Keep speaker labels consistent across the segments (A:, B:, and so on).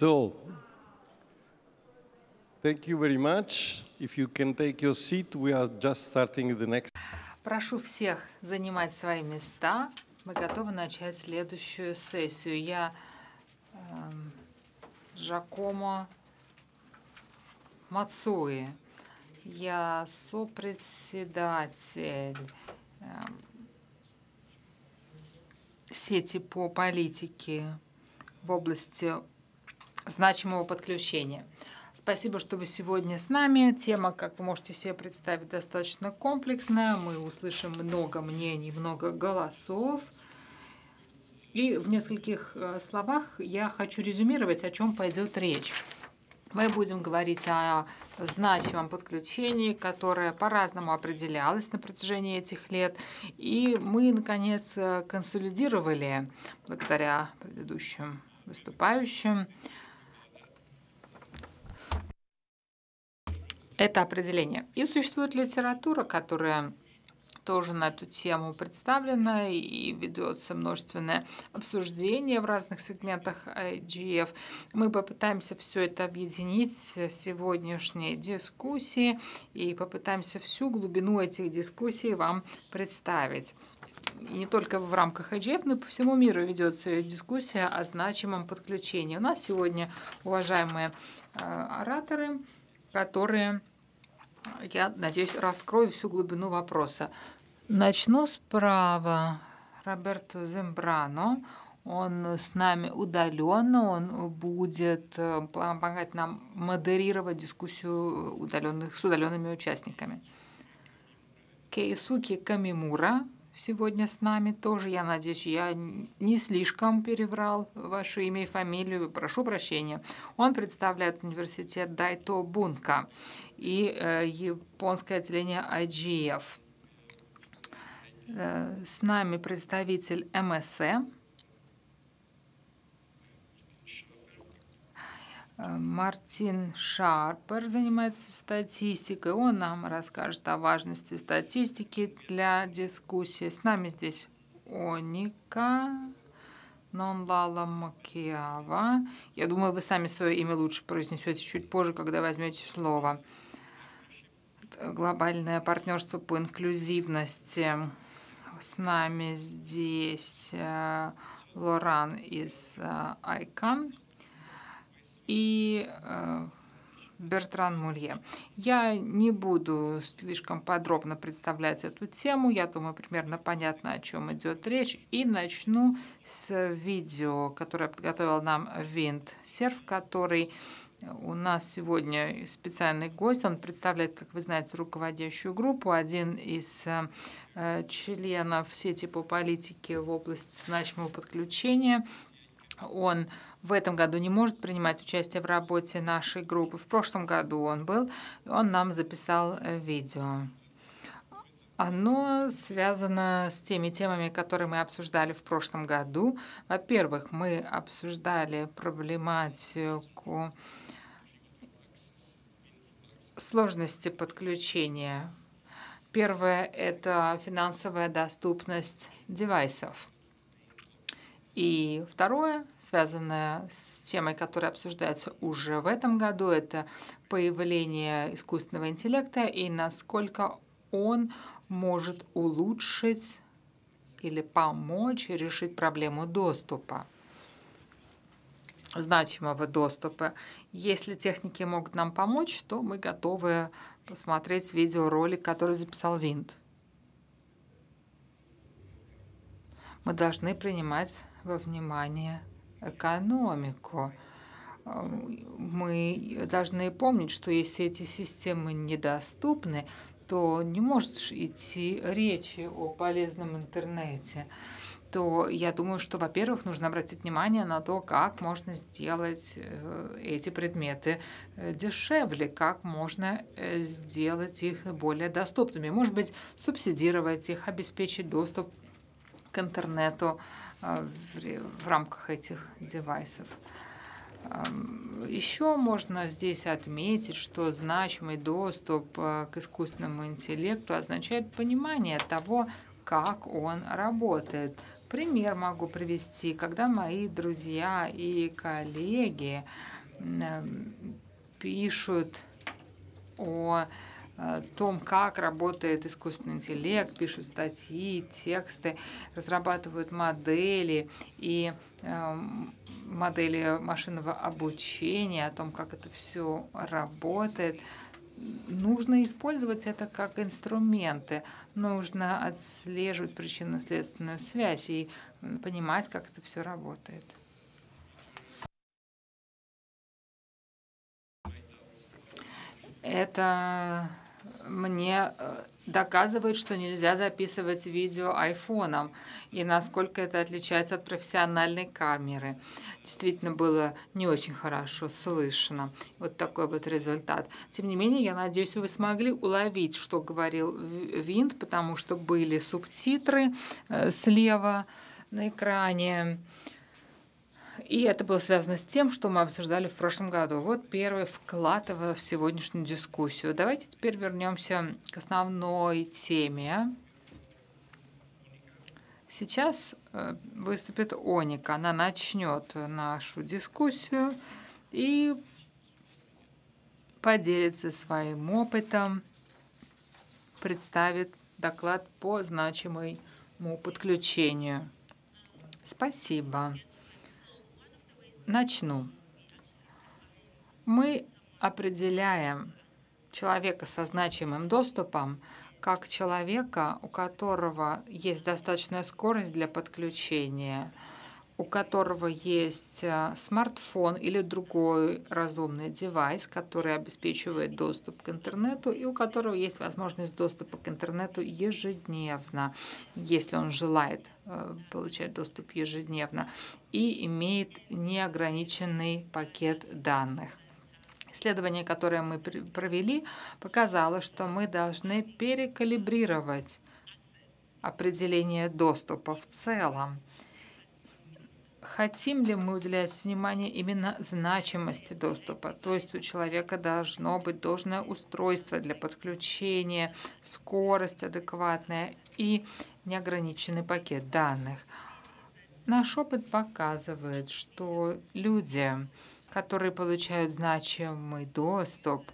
A: So, thank you very much. If you can take your seat, we are just starting the next.
B: Прошу всех занимать свои места. Мы готовы начать следующую сессию. Я э, эм, Жакомо Мацуи. Я сопредседатель э, сети по политике в области значимого подключения. Спасибо, что вы сегодня с нами. Тема, как вы можете себе представить, достаточно комплексная. Мы услышим много мнений, много голосов. И в нескольких э, словах я хочу резюмировать, о чем пойдет речь. Мы будем говорить о значимом подключении, которое по-разному определялось на протяжении этих лет. И мы, наконец, э, консолидировали, благодаря предыдущим выступающим, это определение. И существует литература, которая тоже на эту тему представлена и ведется множественное обсуждение в разных сегментах IGF. Э, Мы попытаемся все это объединить в сегодняшней дискуссии и попытаемся всю глубину этих дискуссий вам представить. И не только в рамках IGF, но и по всему миру ведется дискуссия о значимом подключении. У нас сегодня, уважаемые э, ораторы, которые я надеюсь, раскрою всю глубину вопроса. Начну справа. Роберто Зембрано, он с нами удаленно, он будет э, помогать нам модерировать дискуссию удаленных, с удаленными участниками. Кейсуки Камимура, сегодня с нами тоже. Я надеюсь, я не слишком переврал ваше имя и фамилию. Прошу прощения. Он представляет университет Дайто Бунка и э, японское отделение IGF. Э, с нами представитель МСЭ Э, Мартин Шарпер занимается статистикой. Он нам расскажет о важности статистики для дискуссии. С нами здесь Оника Нонлала Макиава. Я думаю, вы сами свое имя лучше произнесете чуть позже, когда возьмете слово. Глобальное партнерство по инклюзивности. С нами здесь э, Лоран из ICANN. Э, и э, Бертран Мулье. Я не буду слишком подробно представлять эту тему. Я думаю, примерно понятно, о чем идет речь. И начну с видео, которое подготовил нам Винт Серф, который у нас сегодня специальный гость. Он представляет, как вы знаете, руководящую группу. Один из э, членов сети по политике в области значимого подключения – он в этом году не может принимать участие в работе нашей группы. В прошлом году он был, и он нам записал э, видео. Оно связано с теми темами, которые мы обсуждали в прошлом году. Во-первых, мы обсуждали проблематику сложности подключения. Первое – это финансовая доступность девайсов. И второе, связанное с темой, которая обсуждается уже в этом году, это появление искусственного интеллекта и насколько он может улучшить или помочь решить проблему доступа значимого доступа. Если техники могут нам помочь, то мы готовы посмотреть видеоролик, который записал Винт. Мы должны принимать во внимание экономику. Эм, мы должны помнить, что если эти системы недоступны, то не может идти речи о полезном интернете то я думаю, что, во-первых, нужно обратить внимание на то, как можно сделать э, эти предметы э, дешевле, как можно э, сделать их более доступными. Может быть, субсидировать их, обеспечить доступ к интернету. А, в рамках этих девайсов. Еще можно здесь отметить, что значимый доступ а, к искусственному интеллекту означает понимание того, как он работает. Пример могу привести, когда мои друзья и коллеги пишут о том, как работает искусственный интеллект, пишут статьи, тексты, разрабатывают модели и эм, модели машинного обучения, о том, как это все работает. Нужно использовать это как инструменты. Нужно отслеживать причинно-следственную связь и понимать, как это все работает. Это мне э, доказывает, что нельзя записывать видео айфоном, и насколько это отличается от профессиональной камеры. Действительно, было не очень хорошо слышно. Вот такой вот результат. Тем не менее, я надеюсь, вы смогли уловить, что говорил Винт, потому что были субтитры э, слева на экране. И это было связано с тем, что мы обсуждали в прошлом году. Вот первый вклад в сегодняшнюю дискуссию. Давайте теперь вернемся к основной теме. Сейчас э, выступит Оник. Она начнет нашу дискуссию и поделится своим опытом, представит доклад по значимому подключению. Спасибо. Начну. Мы определяем человека со значимым доступом как человека, у которого есть достаточная скорость для подключения – у которого есть э, смартфон или другой разумный девайс, который обеспечивает доступ к интернету и у которого есть возможность доступа к интернету ежедневно, если он желает э, получать доступ ежедневно, и имеет неограниченный пакет данных. Исследование, которое мы провели, показало, что мы должны перекалибрировать определение доступа в целом хотим ли мы уделять внимание именно значимости доступа. То есть у человека должно быть должное устройство для подключения, скорость адекватная и неограниченный пакет данных. Наш опыт показывает, что люди, которые получают значимый доступ,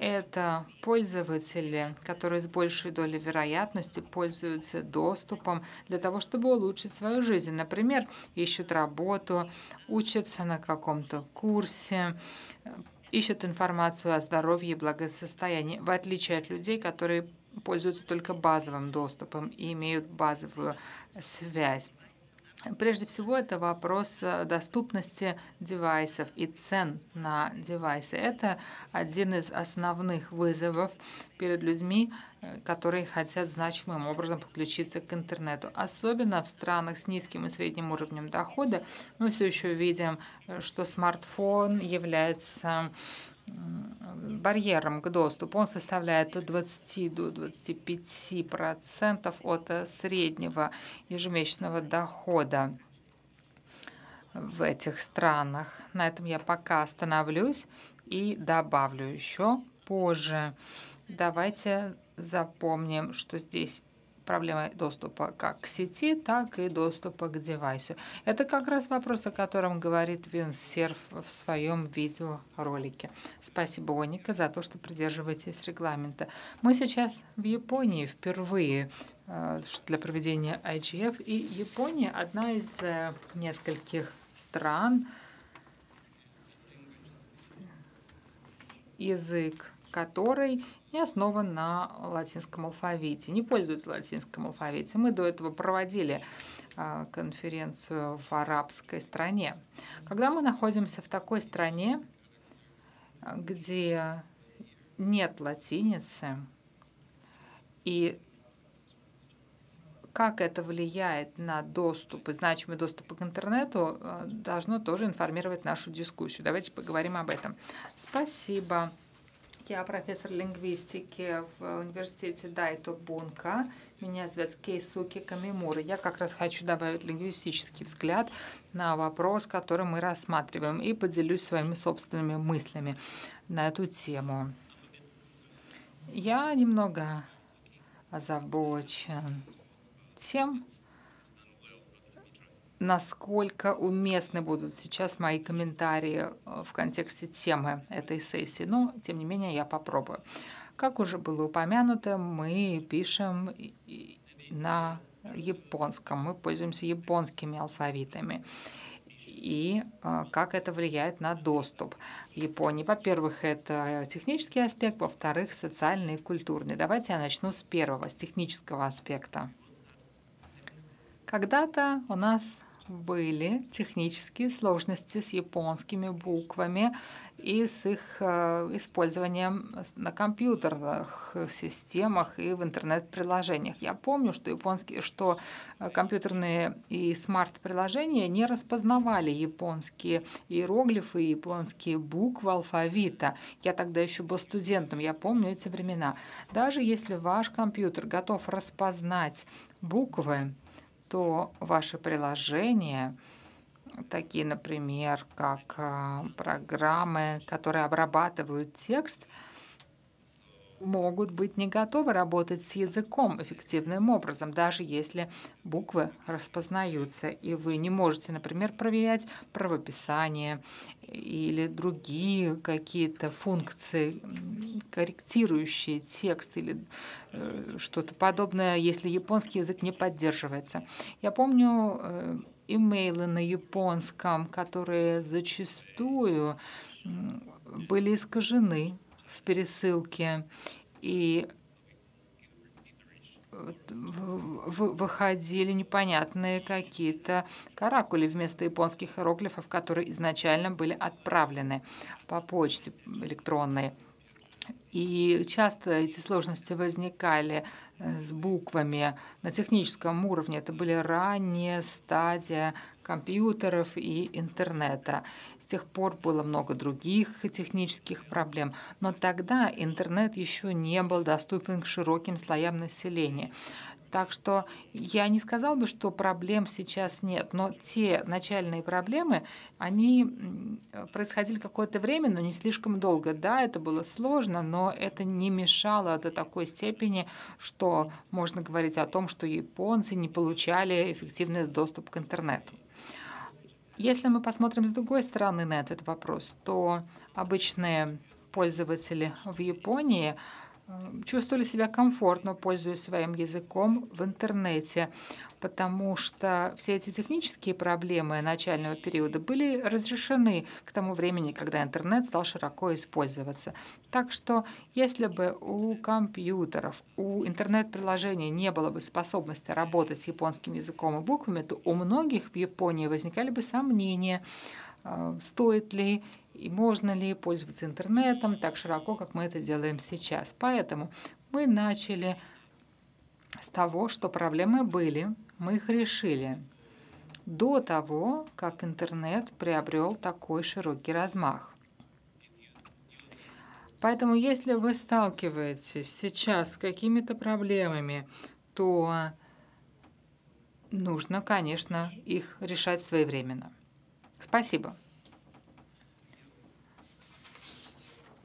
B: это пользователи, которые с большей долей вероятности пользуются доступом для того, чтобы улучшить свою жизнь. Например, ищут работу, учатся на каком-то курсе, э, ищут информацию о здоровье и благосостоянии, в отличие от людей, которые пользуются только базовым доступом и имеют базовую связь. Прежде всего, это вопрос э, доступности девайсов и цен на девайсы. Это один из основных вызовов перед людьми, э, которые хотят значимым образом подключиться к интернету. Особенно в странах с низким и средним уровнем дохода мы все еще видим, э, что смартфон является барьером к доступу. Он составляет от 20 до 25 процентов от э, среднего ежемесячного дохода в этих странах. На этом я пока остановлюсь и добавлю еще позже. Давайте запомним, что здесь проблемой доступа как к сети, так и доступа к девайсу. Это как раз вопрос, о котором говорит Винсерф в своем видеоролике. Спасибо, Оника, за то, что придерживаетесь регламента. Мы сейчас в Японии впервые э, для проведения IGF, и Япония одна из э, нескольких стран, язык которой и основан на латинском алфавите, не пользуется латинским алфавитом. Мы до этого проводили а, конференцию в арабской стране. Когда мы находимся в такой стране, где нет латиницы, и как это влияет на доступ и значимый доступ к интернету, э, должно тоже информировать нашу дискуссию. Давайте поговорим об этом. Спасибо. Я профессор лингвистики в университете Дайто Бунка. Меня зовут Кейсуки Камимура. Я как раз хочу добавить лингвистический взгляд на вопрос, который мы рассматриваем, и поделюсь своими собственными мыслями на эту тему. Я немного озабочен тем, насколько уместны будут сейчас мои комментарии э, в контексте темы этой сессии. Но, ну, тем не менее, я попробую. Как уже было упомянуто, мы пишем на японском, мы пользуемся японскими алфавитами. И э, как это влияет на доступ в Японии. Во-первых, это технический аспект, во-вторых, социальный и культурный. Давайте я начну с первого, с технического аспекта. Когда-то у нас были технические сложности с японскими буквами и с их э, использованием на компьютерных системах и в интернет-приложениях. Я помню, что японские, что э, компьютерные и смарт-приложения не распознавали японские иероглифы и японские буквы алфавита. Я тогда еще был студентом, я помню эти времена. Даже если ваш компьютер готов распознать буквы, что ваши приложения, такие, например, как а, программы, которые обрабатывают текст, могут быть не готовы работать с языком эффективным образом, даже если буквы распознаются, и вы не можете, например, проверять правописание или другие какие-то функции, корректирующие текст или э, что-то подобное, если японский язык не поддерживается. Я помню э, имейлы на японском, которые зачастую были искажены в пересылке и выходили непонятные какие-то каракули вместо японских иероглифов, которые изначально были отправлены по почте электронной. И часто эти сложности возникали э, с буквами. На техническом уровне это были ранние стадии компьютеров и интернета. С тех пор было много других технических проблем. Но тогда интернет еще не был доступен к широким слоям населения. Так что я не сказал бы, что проблем сейчас нет, но те начальные проблемы, они происходили какое-то время, но не слишком долго. Да, это было сложно, но это не мешало до такой степени, что можно говорить о том, что японцы не получали эффективный доступ к интернету. Если мы посмотрим с другой стороны на этот вопрос, то обычные пользователи в Японии – чувствовали себя комфортно, пользуясь своим языком в интернете, потому что все эти технические проблемы начального периода были разрешены к тому времени, когда интернет стал широко использоваться. Так что если бы у компьютеров, у интернет-приложений не было бы способности работать с японским языком и буквами, то у многих в Японии возникали бы сомнения, э, стоит ли и можно ли пользоваться интернетом так широко, как мы это делаем сейчас. Поэтому мы начали с того, что проблемы были, мы их решили до того, как интернет приобрел такой широкий размах. Поэтому если вы сталкиваетесь сейчас с какими-то проблемами, то нужно, конечно, их решать своевременно. Спасибо.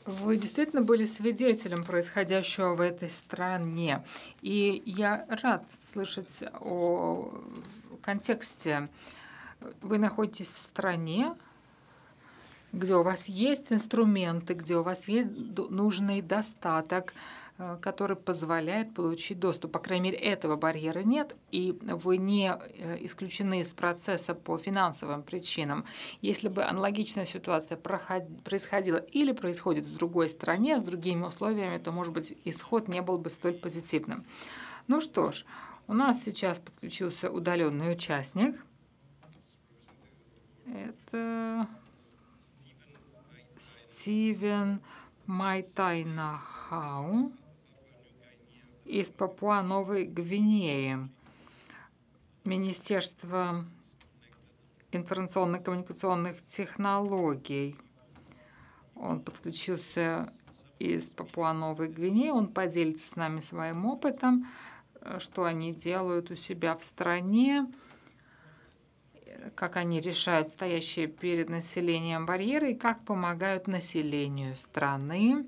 B: Вы действительно были свидетелем происходящего в этой стране. И я рад слышать о контексте. Вы находитесь в стране, где у вас есть инструменты, где у вас есть нужный достаток, Э, который позволяет получить доступ. По крайней мере, этого барьера нет, и вы не э, исключены из процесса по финансовым причинам. Если бы аналогичная ситуация происходила или происходит в другой стране с другими условиями, то, может быть, исход не был бы столь позитивным. Ну что ж, у нас сейчас подключился удаленный участник. Это Стивен Майтайнахау. Хау из Папуа-Новой Гвинеи. Министерство информационно-коммуникационных технологий. Он подключился из Папуа-Новой Гвинеи. Он поделится с нами своим опытом, э, что они делают у себя в стране, как они решают стоящие перед населением барьеры и как помогают населению страны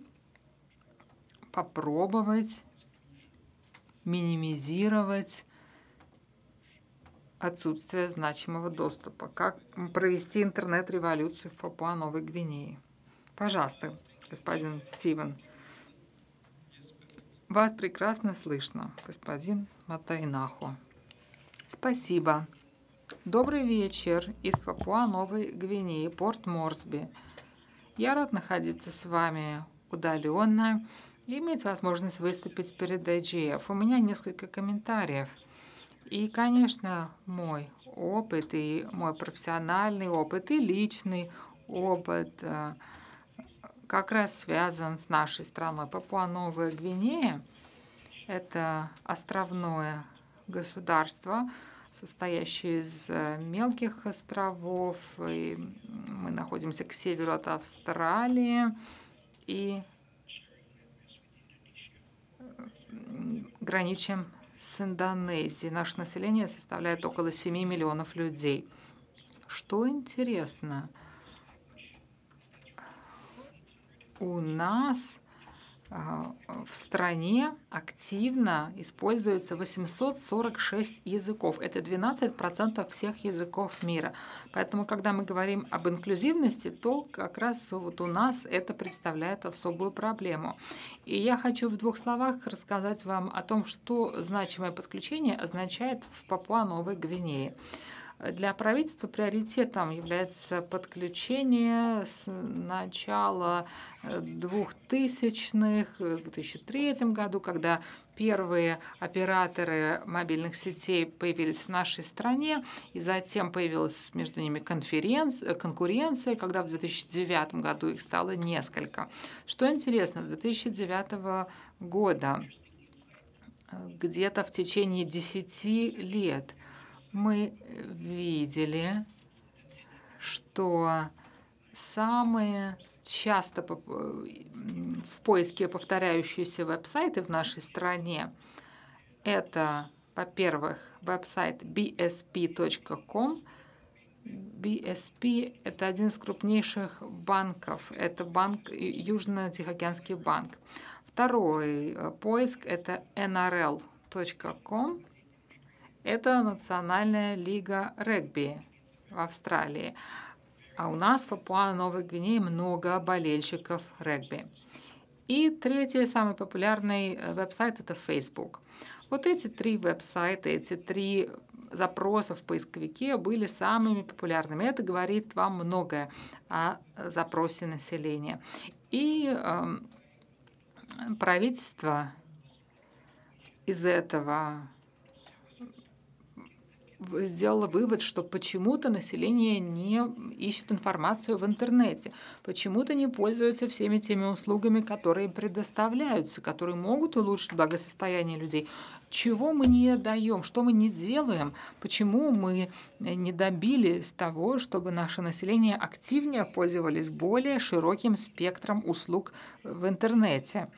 B: попробовать минимизировать отсутствие значимого доступа. Как провести интернет-революцию в Папуа-Новой Гвинеи? Пожалуйста, господин Стивен. Вас прекрасно слышно, господин Матайнахо. Спасибо. Добрый вечер из Папуа-Новой Гвинеи, порт Морсби. Я рад находиться с вами удаленно иметь возможность выступить перед IGF. У меня несколько комментариев. И, конечно, мой опыт, и мой профессиональный опыт, и личный опыт э, как раз связан с нашей страной. Папуа-Новая Гвинея – это островное государство, состоящее из э, мелких островов. И мы находимся к северу от Австралии. И граничим с Индонезией. Наше население составляет около 7 миллионов людей. Что интересно, у нас а, в стране активно используется 846 языков. Это 12% всех языков мира. Поэтому, когда мы говорим об инклюзивности, то как раз вот у нас это представляет особую проблему. И я хочу в двух словах рассказать вам о том, что значимое подключение означает в Папуа-Новой Гвинее. Для правительства приоритетом является подключение с начала 2000-х, э, э, в 2003 году, когда первые операторы мобильных сетей появились в нашей стране, и затем появилась между ними конференция, э, конкуренция, когда в 2009 году их стало несколько. Что интересно, 2009 года где-то в течение 10 лет – мы э, видели, что самые часто э, в поиске повторяющиеся веб-сайты в нашей стране – это, во-первых, веб-сайт bsp.com. BSP – это один из крупнейших банков. Это банк э, Южно-Тихоокеанский банк. Второй поиск – это nrl.com. Это Национальная лига регби в Австралии. А у нас в Папуа-Новой Гвинее много болельщиков регби. И третий, самый популярный э, веб-сайт – это Facebook. Вот эти три веб-сайта, эти три запроса в поисковике были самыми популярными. Это говорит вам многое о запросе населения. И э, правительство из этого сделала вывод, что почему-то население не ищет информацию в интернете, почему-то не пользуется всеми теми услугами, которые предоставляются, которые могут улучшить благосостояние людей. Чего мы не даем, что мы не делаем, почему мы не добились того, чтобы наше население активнее пользовались более широким спектром услуг в интернете.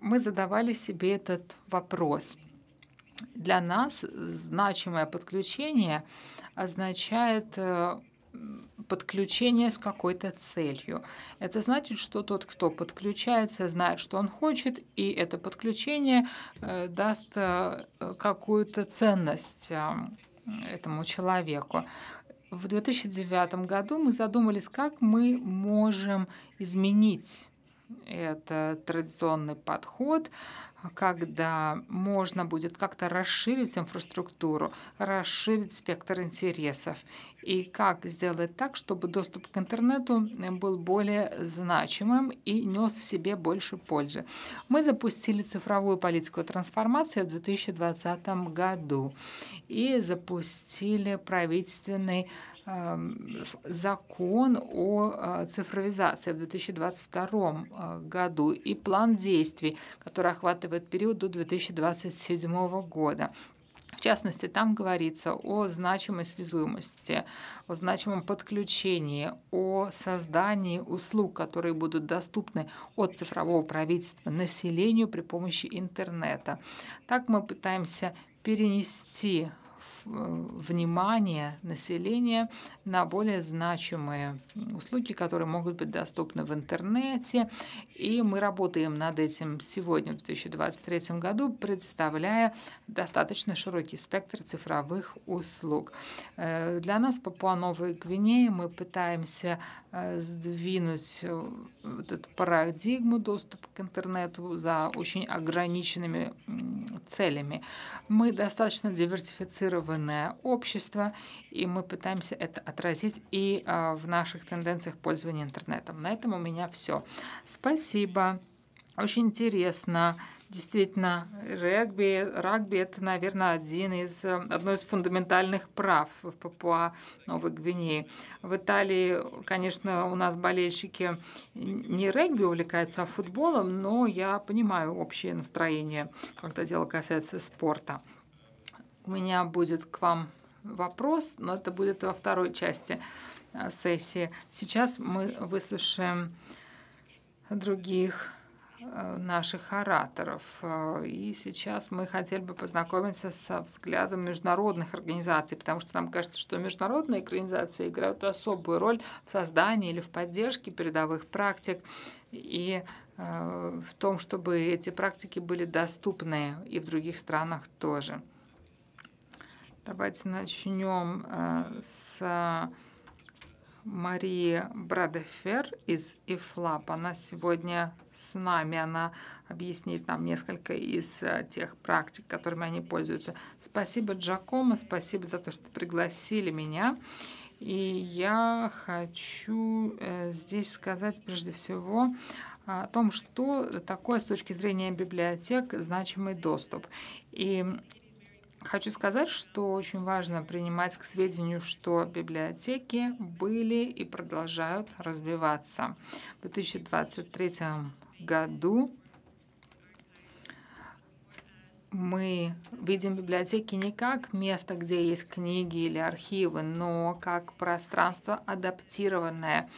B: Мы задавали себе этот вопрос – для нас значимое подключение означает э, подключение с какой-то целью. Это значит, что тот, кто подключается, знает, что он хочет, и это подключение э, даст э, какую-то ценность этому человеку. В 2009 году мы задумались, как мы можем изменить это традиционный подход, когда можно будет как-то расширить инфраструктуру, расширить спектр интересов. И как сделать так, чтобы доступ к интернету был более значимым и нес в себе больше пользы. Мы запустили цифровую политику трансформации в 2020 году и запустили правительственный Эм, закон о э, цифровизации в 2022 э, году и план действий, который охватывает период до 2027 года. В частности, там говорится о значимой связуемости, о значимом подключении, о создании услуг, которые будут доступны от цифрового правительства населению при помощи интернета. Так мы пытаемся перенести Э, внимание населения на более значимые услуги, которые могут быть доступны в интернете. И мы работаем над этим сегодня, в 2023 году, представляя достаточно широкий спектр цифровых услуг. Э, для нас, Папуа Новой Гвинеи, мы пытаемся э, сдвинуть вот эту парадигму доступа к интернету за очень ограниченными целями. Мы достаточно диверсифицировали цивилизованное общество, и мы пытаемся это отразить и а, в наших тенденциях пользования интернетом. На этом у меня все. Спасибо. Очень интересно. Действительно, регби, регби – это, наверное, один из, одно из фундаментальных прав в Папуа Новой Гвинеи. В Италии, конечно, у нас болельщики не регби увлекаются, а футболом, но я понимаю общее настроение, когда дело касается спорта у меня будет к вам вопрос, но это будет во второй части э, сессии. Сейчас мы выслушаем других э, наших ораторов. Э, и сейчас мы хотели бы познакомиться со взглядом международных организаций, потому что нам кажется, что международные организации играют особую роль в создании или в поддержке передовых практик и в том, чтобы эти практики были доступны и в других странах тоже. Давайте начнем э, с э, Марии Брадефер из ИФЛАП. Она сегодня с нами. Она объяснит нам несколько из э, тех практик, которыми они пользуются. Спасибо, Джакома. спасибо за то, что пригласили меня. И я хочу здесь сказать прежде всего о том, что такое с точки зрения библиотек значимый доступ. И Хочу сказать, что очень важно принимать к сведению, что библиотеки были и продолжают развиваться. В 2023 году мы видим библиотеки не как место, где есть книги или архивы, но как пространство, адаптированное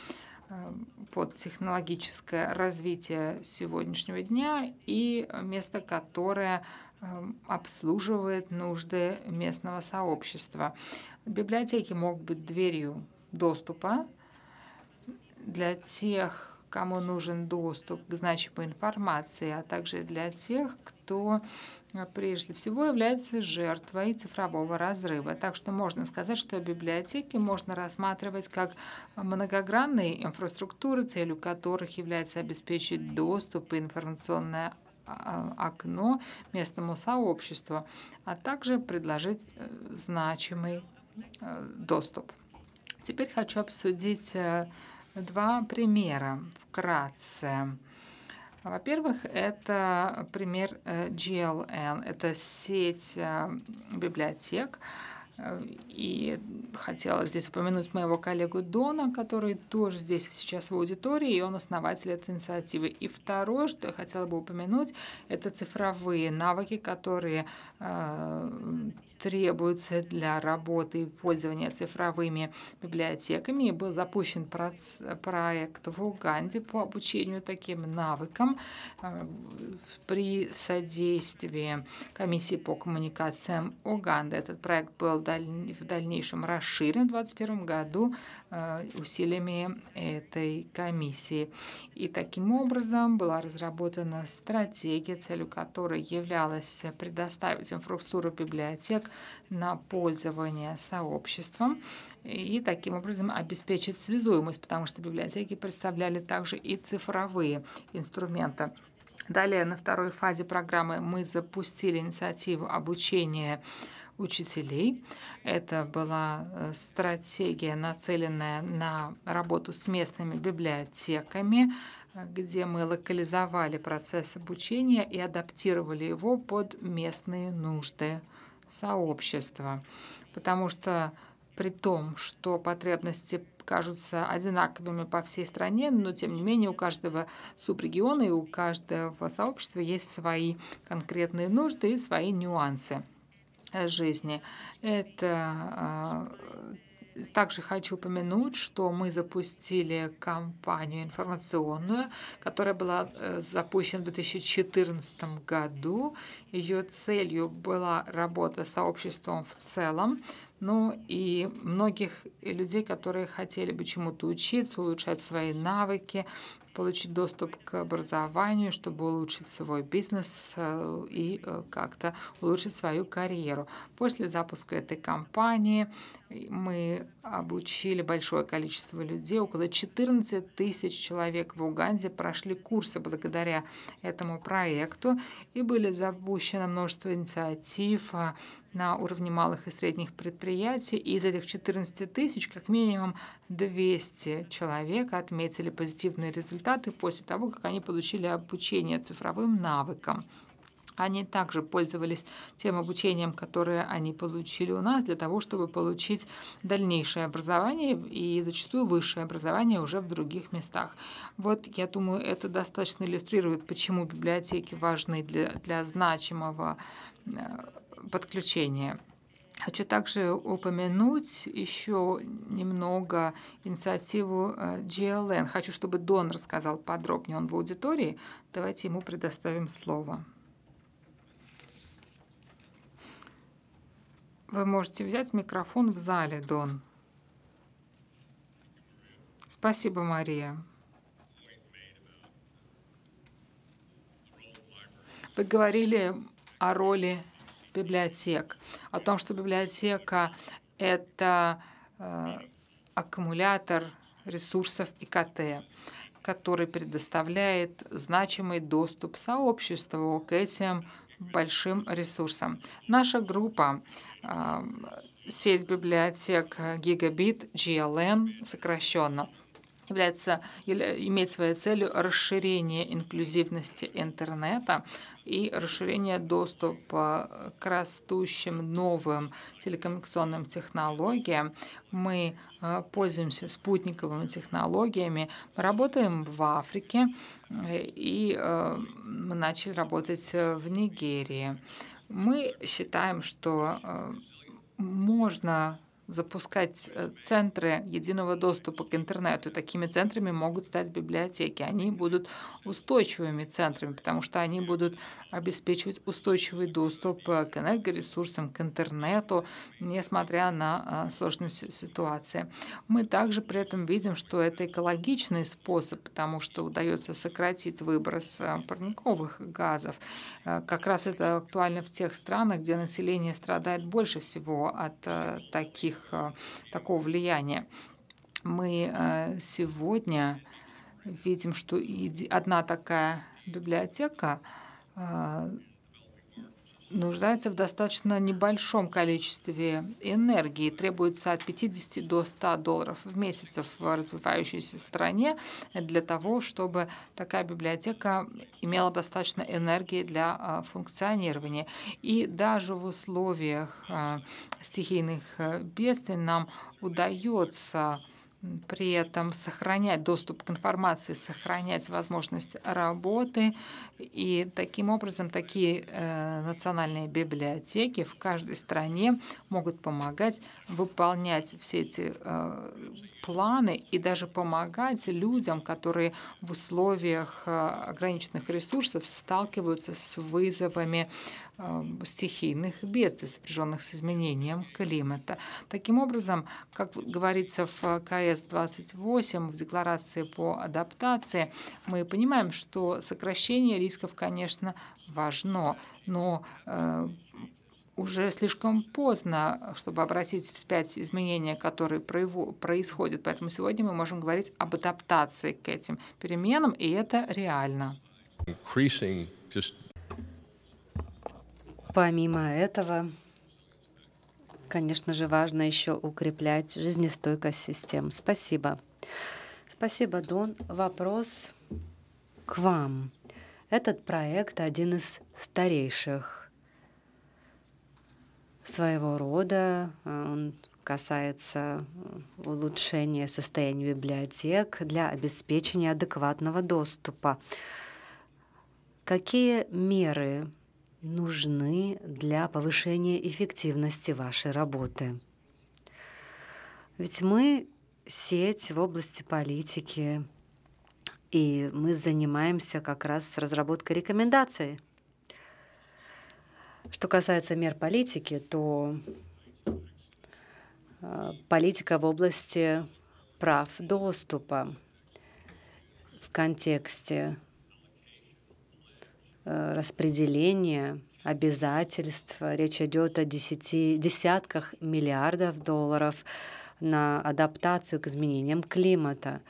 B: э, под технологическое развитие сегодняшнего дня и место, которое Эм, обслуживает нужды местного сообщества. Библиотеки могут быть дверью доступа для тех, кому нужен доступ к значимой информации, а также для тех, кто э, прежде всего является жертвой цифрового разрыва. Так что можно сказать, что библиотеки можно рассматривать как многогранные инфраструктуры, целью которых является обеспечить доступ и информационное а, а, окно местному сообществу, а также предложить э, значимый э, доступ. Теперь хочу обсудить э, два примера вкратце. Во-первых, это пример GLN, это сеть библиотек, и хотела здесь упомянуть моего коллегу Дона, который тоже здесь сейчас в аудитории, и он основатель этой инициативы. И второе, что я хотела бы упомянуть, это цифровые навыки, которые э, требуются для работы и пользования цифровыми библиотеками. И был запущен проц проект в Уганде по обучению таким навыкам э, при содействии комиссии по коммуникациям Уганды. Этот проект был даль... в дальнейшем расширен в 2021 году э, усилиями этой комиссии. И таким образом была разработана стратегия, целью которой являлось предоставить инфраструктуру библиотек на пользование сообществом и таким образом обеспечить связуемость, потому что библиотеки представляли также и цифровые инструменты. Далее на второй фазе программы мы запустили инициативу обучения учителей. Это была э, стратегия, нацеленная на работу с местными библиотеками, э, где мы локализовали процесс обучения и адаптировали его под местные нужды сообщества. Потому что при том, что потребности кажутся одинаковыми по всей стране, но тем не менее у каждого субрегиона и у каждого сообщества есть свои конкретные нужды и свои нюансы. Э, жизни. Это э, также хочу упомянуть, что мы запустили кампанию информационную, которая была э, запущена в 2014 году. Ее целью была работа с сообществом в целом, ну и многих людей, которые хотели бы чему-то учиться, улучшать свои навыки, получить доступ к образованию, чтобы улучшить свой бизнес э, и э, как-то улучшить свою карьеру. После запуска этой компании мы обучили большое количество людей. Около 14 тысяч человек в Уганде прошли курсы благодаря этому проекту. И были запущены множество инициатив а, на уровне малых и средних предприятий. И из этих 14 тысяч как минимум 200 человек отметили позитивные результаты после того, как они получили обучение цифровым навыкам. Они также пользовались тем обучением, которое они получили у нас, для того, чтобы получить дальнейшее образование и зачастую высшее образование уже в других местах. Вот, я думаю, это достаточно иллюстрирует, почему библиотеки важны для, для значимого э, подключения. Хочу также упомянуть еще немного инициативу э, GLN. Хочу, чтобы Дон рассказал подробнее. Он в аудитории. Давайте ему предоставим слово. Вы можете взять микрофон в зале, Дон. Спасибо, Мария. Вы говорили о роли библиотек, о том, что библиотека — это э, аккумулятор ресурсов ИКТ, который предоставляет значимый доступ сообществу к этим большим ресурсом. Наша группа а, сеть библиотек Gigabit, GLN, сокращенно, является, имеет своей целью расширение инклюзивности интернета и расширение доступа к растущим новым телекоммуникационным технологиям. Мы э, пользуемся спутниковыми технологиями, мы работаем в Африке, э, и э, мы начали работать в Нигерии. Мы считаем, что можно запускать э, центры единого доступа к интернету. И такими центрами могут стать библиотеки. Они будут устойчивыми центрами, потому что они будут обеспечивать устойчивый доступ э, к энергоресурсам, к интернету, несмотря на э, сложность ситуации. Мы также при этом видим, что это экологичный способ, потому что удается сократить выброс парниковых газов. Как раз это актуально в тех странах, где население страдает больше всего от таких их э, такого влияния. Мы э, сегодня видим, что одна такая библиотека э, нуждается в достаточно небольшом количестве энергии. Требуется от 50 до 100 долларов в месяц в развивающейся стране для того, чтобы такая библиотека имела достаточно энергии для а, функционирования. И даже в условиях а, стихийных а, бедствий нам удается при этом сохранять доступ к информации, сохранять возможность работы и таким образом такие э, национальные библиотеки в каждой стране могут помогать выполнять все эти э, планы и даже помогать людям, которые в условиях э, ограниченных ресурсов сталкиваются с вызовами э, стихийных бедствий, сопряженных с изменением климата. Таким образом, как говорится в КС-28, в Декларации по адаптации, мы понимаем, что сокращение рисков, конечно, важно, но э, уже слишком поздно, чтобы обратить вспять изменения, которые происходят. Поэтому сегодня мы можем говорить об адаптации к этим переменам, и это реально. Помимо этого, конечно же, важно
C: еще укреплять жизнестойкость систем. Спасибо. Спасибо, Дон. Вопрос к вам. Этот проект один из старейших своего рода. Он касается улучшения состояния библиотек для обеспечения адекватного доступа. Какие меры нужны для повышения эффективности вашей работы? Ведь мы сеть в области политики, и мы занимаемся как раз с разработкой рекомендаций. Что касается мер политики, то э, политика в области прав доступа в контексте э, распределения обязательств. Речь идет о десяти, десятках миллиардов долларов на адаптацию к изменениям климата.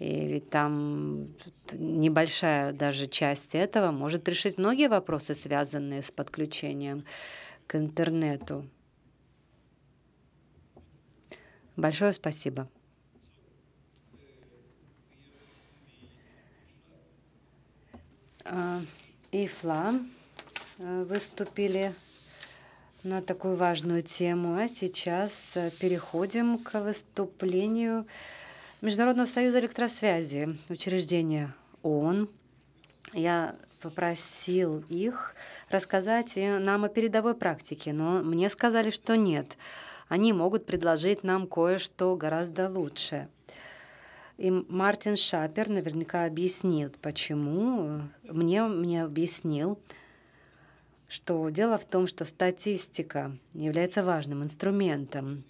C: И ведь там небольшая даже часть этого может решить многие вопросы, связанные с подключением к интернету. Большое спасибо. А, и э, выступили на такую важную тему. А сейчас э, переходим к выступлению Международного союза электросвязи, учреждение ООН. Я попросил их рассказать нам о передовой практике, но мне сказали, что нет. Они могут предложить нам кое-что гораздо лучше. И Мартин Шапер наверняка объяснит, почему. Мне, мне объяснил, что дело в том, что статистика является важным инструментом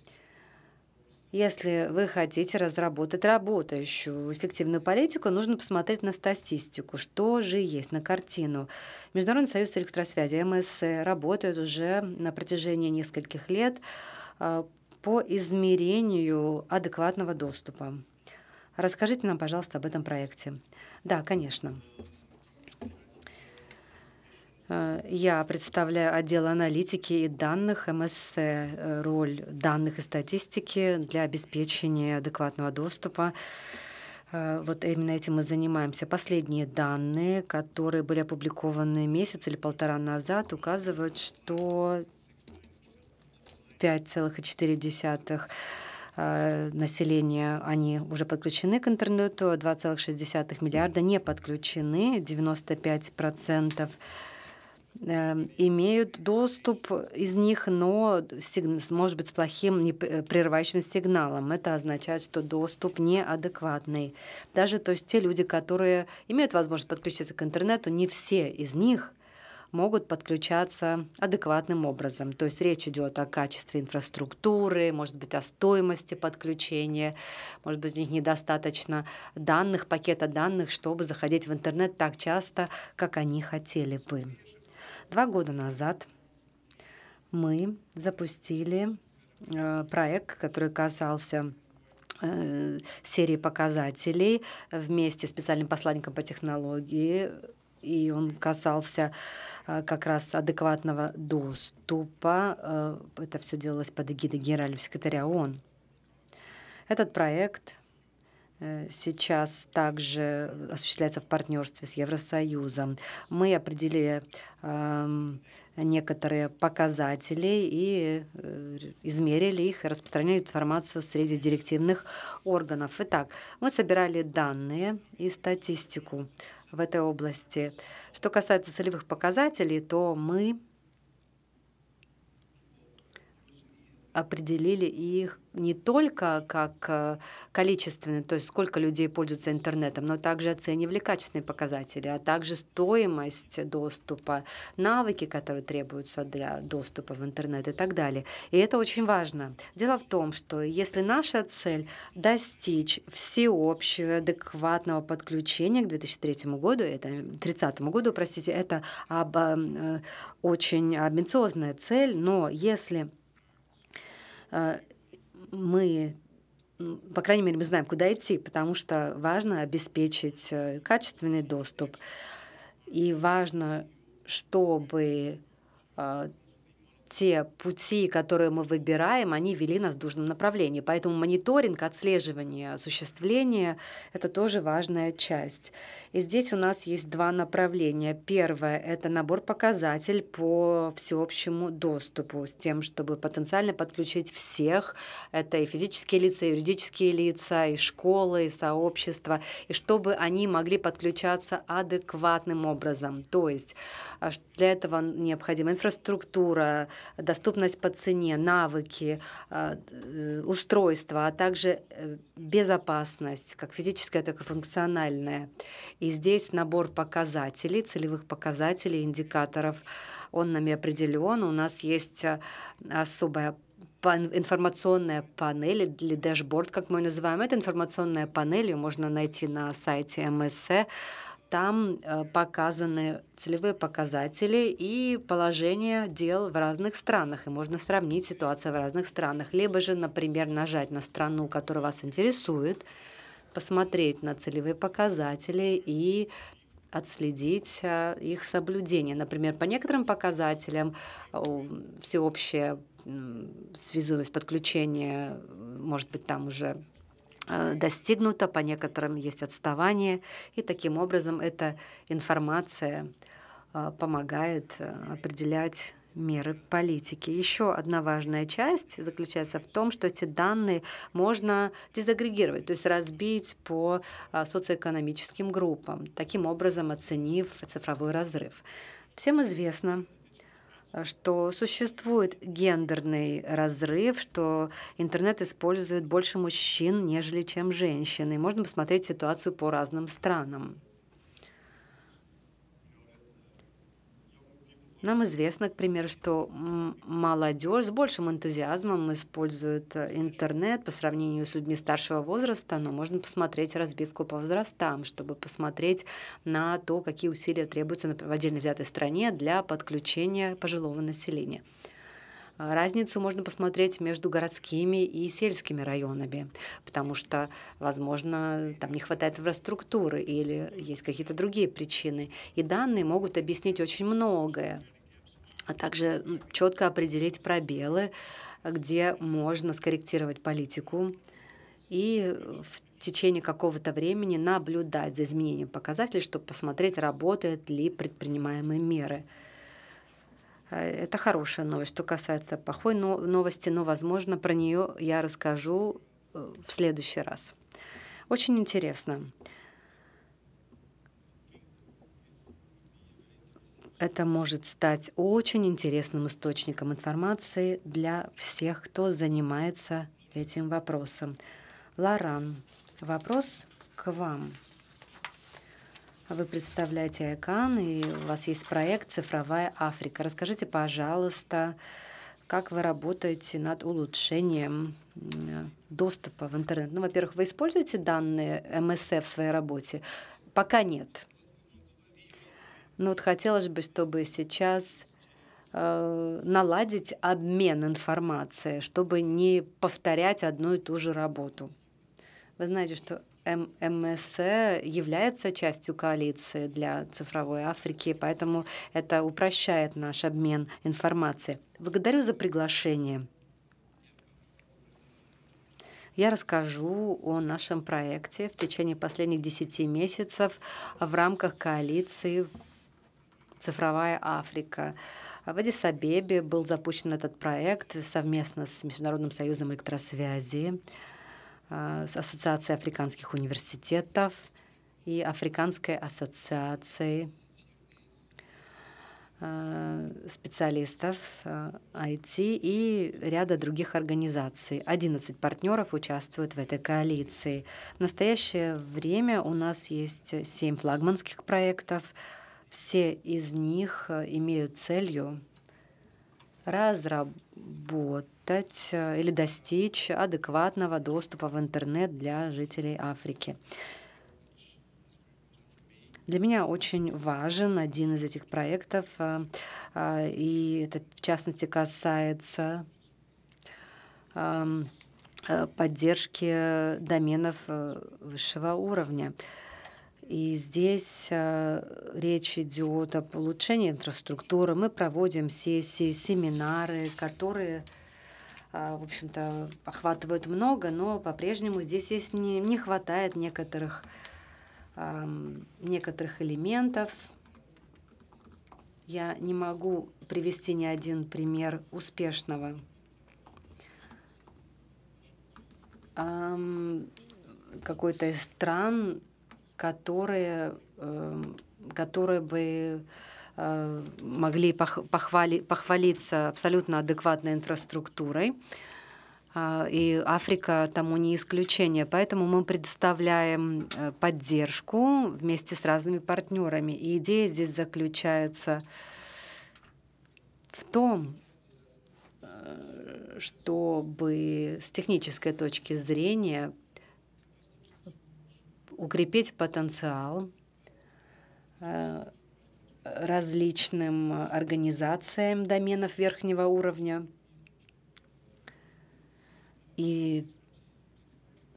C: если вы хотите разработать работающую эффективную политику, нужно посмотреть на статистику, что же есть на картину. Международный союз электросвязи, МС, работает уже на протяжении нескольких лет а, по измерению адекватного доступа. Расскажите нам, пожалуйста, об этом проекте. Да, конечно. Э, я представляю отдел аналитики и данных МСС, э, роль данных и статистики для обеспечения адекватного доступа. Э, вот именно этим мы занимаемся. Последние данные, которые были опубликованы месяц или полтора назад, указывают, что 5,4 населения, они уже подключены к интернету, 2,6 миллиарда не подключены, 95 процентов Эм, имеют доступ из них, но может быть с плохим э, прерывающим сигналом. Это означает, что доступ неадекватный. Даже то есть те люди, которые имеют возможность подключиться к интернету, не все из них могут подключаться адекватным образом. То есть речь идет о качестве инфраструктуры, может быть, о стоимости подключения, может быть, у них недостаточно данных, пакета данных, чтобы заходить в интернет так часто, как они хотели бы. Два года назад мы запустили э, проект, который касался э, серии показателей вместе с специальным посланником по технологии, и он касался э, как раз адекватного доступа. Это все делалось под эгидой генерального секретаря ООН. Этот проект Э, сейчас также осуществляется в партнерстве с Евросоюзом. Мы определили эм, некоторые показатели и э, измерили их, распространили информацию среди директивных органов. Итак, мы собирали данные и статистику в этой области. Что касается целевых показателей, то мы определили их не только как э, количественные, то есть сколько людей пользуются интернетом, но также оценивали качественные показатели, а также стоимость доступа, навыки, которые требуются для доступа в интернет и так далее. И это очень важно. Дело в том, что если наша цель достичь всеобщего адекватного подключения к 2003 году, это 30 году, простите, это об, э, очень амбициозная цель, но если мы по крайней мере, мы знаем, куда идти, потому что важно обеспечить э, качественный доступ. И важно, чтобы э, те пути, которые мы выбираем, они вели нас в нужном направлении. Поэтому мониторинг, отслеживание, осуществление — это тоже важная часть. И здесь у нас есть два направления. Первое — это набор показатель по всеобщему доступу с тем, чтобы потенциально подключить всех. Это и физические лица, и юридические лица, и школы, и сообщества. И чтобы они могли подключаться адекватным образом. То есть э, для этого необходима инфраструктура, доступность по цене, навыки, э, э, устройства, а также э, безопасность, как физическая, так и функциональная. И здесь набор показателей, целевых показателей, индикаторов, он нами определен. У нас есть особая информационная панель или дашборд, как мы называем. Это информационная панель, ее можно найти на сайте МСЭ. Там э, показаны целевые показатели и положение дел в разных странах. И можно сравнить ситуацию в разных странах. Либо же, например, нажать на страну, которая вас интересует, посмотреть на целевые показатели и отследить э, их соблюдение. Например, по некоторым показателям всеобщая связуемость подключения, э, может быть, там уже Э, достигнуто, по некоторым есть отставание, и таким образом эта информация э, помогает э, определять меры политики. Еще одна важная часть заключается в том, что эти данные можно дезагрегировать, то есть разбить по социоэкономическим группам, таким образом оценив цифровой разрыв. Всем известно, Э, что существует гендерный разрыв, что интернет использует больше мужчин, нежели чем женщины. Можно посмотреть ситуацию по разным странам. Нам известно, к примеру, что молодежь с большим энтузиазмом использует э, интернет по сравнению с людьми старшего возраста, но можно посмотреть разбивку по возрастам, чтобы посмотреть на то, какие усилия требуются например, в отдельно взятой стране для подключения пожилого населения. А, разницу можно посмотреть между городскими и сельскими районами, потому что, возможно, там не хватает инфраструктуры или есть какие-то другие причины. И данные могут объяснить очень многое, а также четко определить пробелы, где можно скорректировать политику и в течение какого-то времени наблюдать за изменением показателей, чтобы посмотреть, работают ли предпринимаемые меры. Э, это хорошая новость. Что касается плохой новости, но, возможно, про нее я расскажу э, в следующий раз. Очень интересно. Это может стать очень интересным источником информации для всех, кто занимается этим вопросом. Лоран, вопрос к вам. А вы представляете Айкан, и у вас есть проект «Цифровая Африка». Расскажите, пожалуйста, как вы работаете над улучшением доступа в интернет? Ну, во-первых, вы используете данные МСФ в своей работе? Пока нет. Но ну, вот хотелось бы, чтобы сейчас э, наладить обмен информацией, чтобы не повторять одну и ту же работу. Вы знаете, что МС является частью коалиции для цифровой Африки, поэтому это упрощает наш обмен информацией. Благодарю за приглашение. Я расскажу о нашем проекте в течение последних 10 месяцев в рамках коалиции «Цифровая Африка». В Адисабебе был запущен этот проект совместно с Международным союзом электросвязи. Э, Ассоциации африканских университетов и Африканской ассоциацией э, специалистов IT э, и ряда других организаций. 11 партнеров участвуют в этой коалиции. В настоящее время у нас есть 7 флагманских проектов. Все из них имеют целью разработать э, или достичь адекватного доступа в интернет для жителей Африки. Для меня очень важен один из этих проектов, э, э, и это в частности касается эм, поддержки доменов высшего уровня. И здесь э, речь идет о улучшении инфраструктуры. Мы проводим сессии, семинары, которые, э, в общем-то, охватывают много, но по-прежнему здесь есть не, не хватает некоторых, э, некоторых элементов. Я не могу привести ни один пример успешного. Эм, какой-то из стран которые, эм, которые бы э, могли похвали, похвалиться абсолютно адекватной инфраструктурой. А, и Африка тому не исключение. Поэтому мы предоставляем э, поддержку вместе с разными партнерами. И идея здесь заключается в том, э, чтобы с технической точки зрения укрепить потенциал э, различным организациям доменов верхнего уровня. И,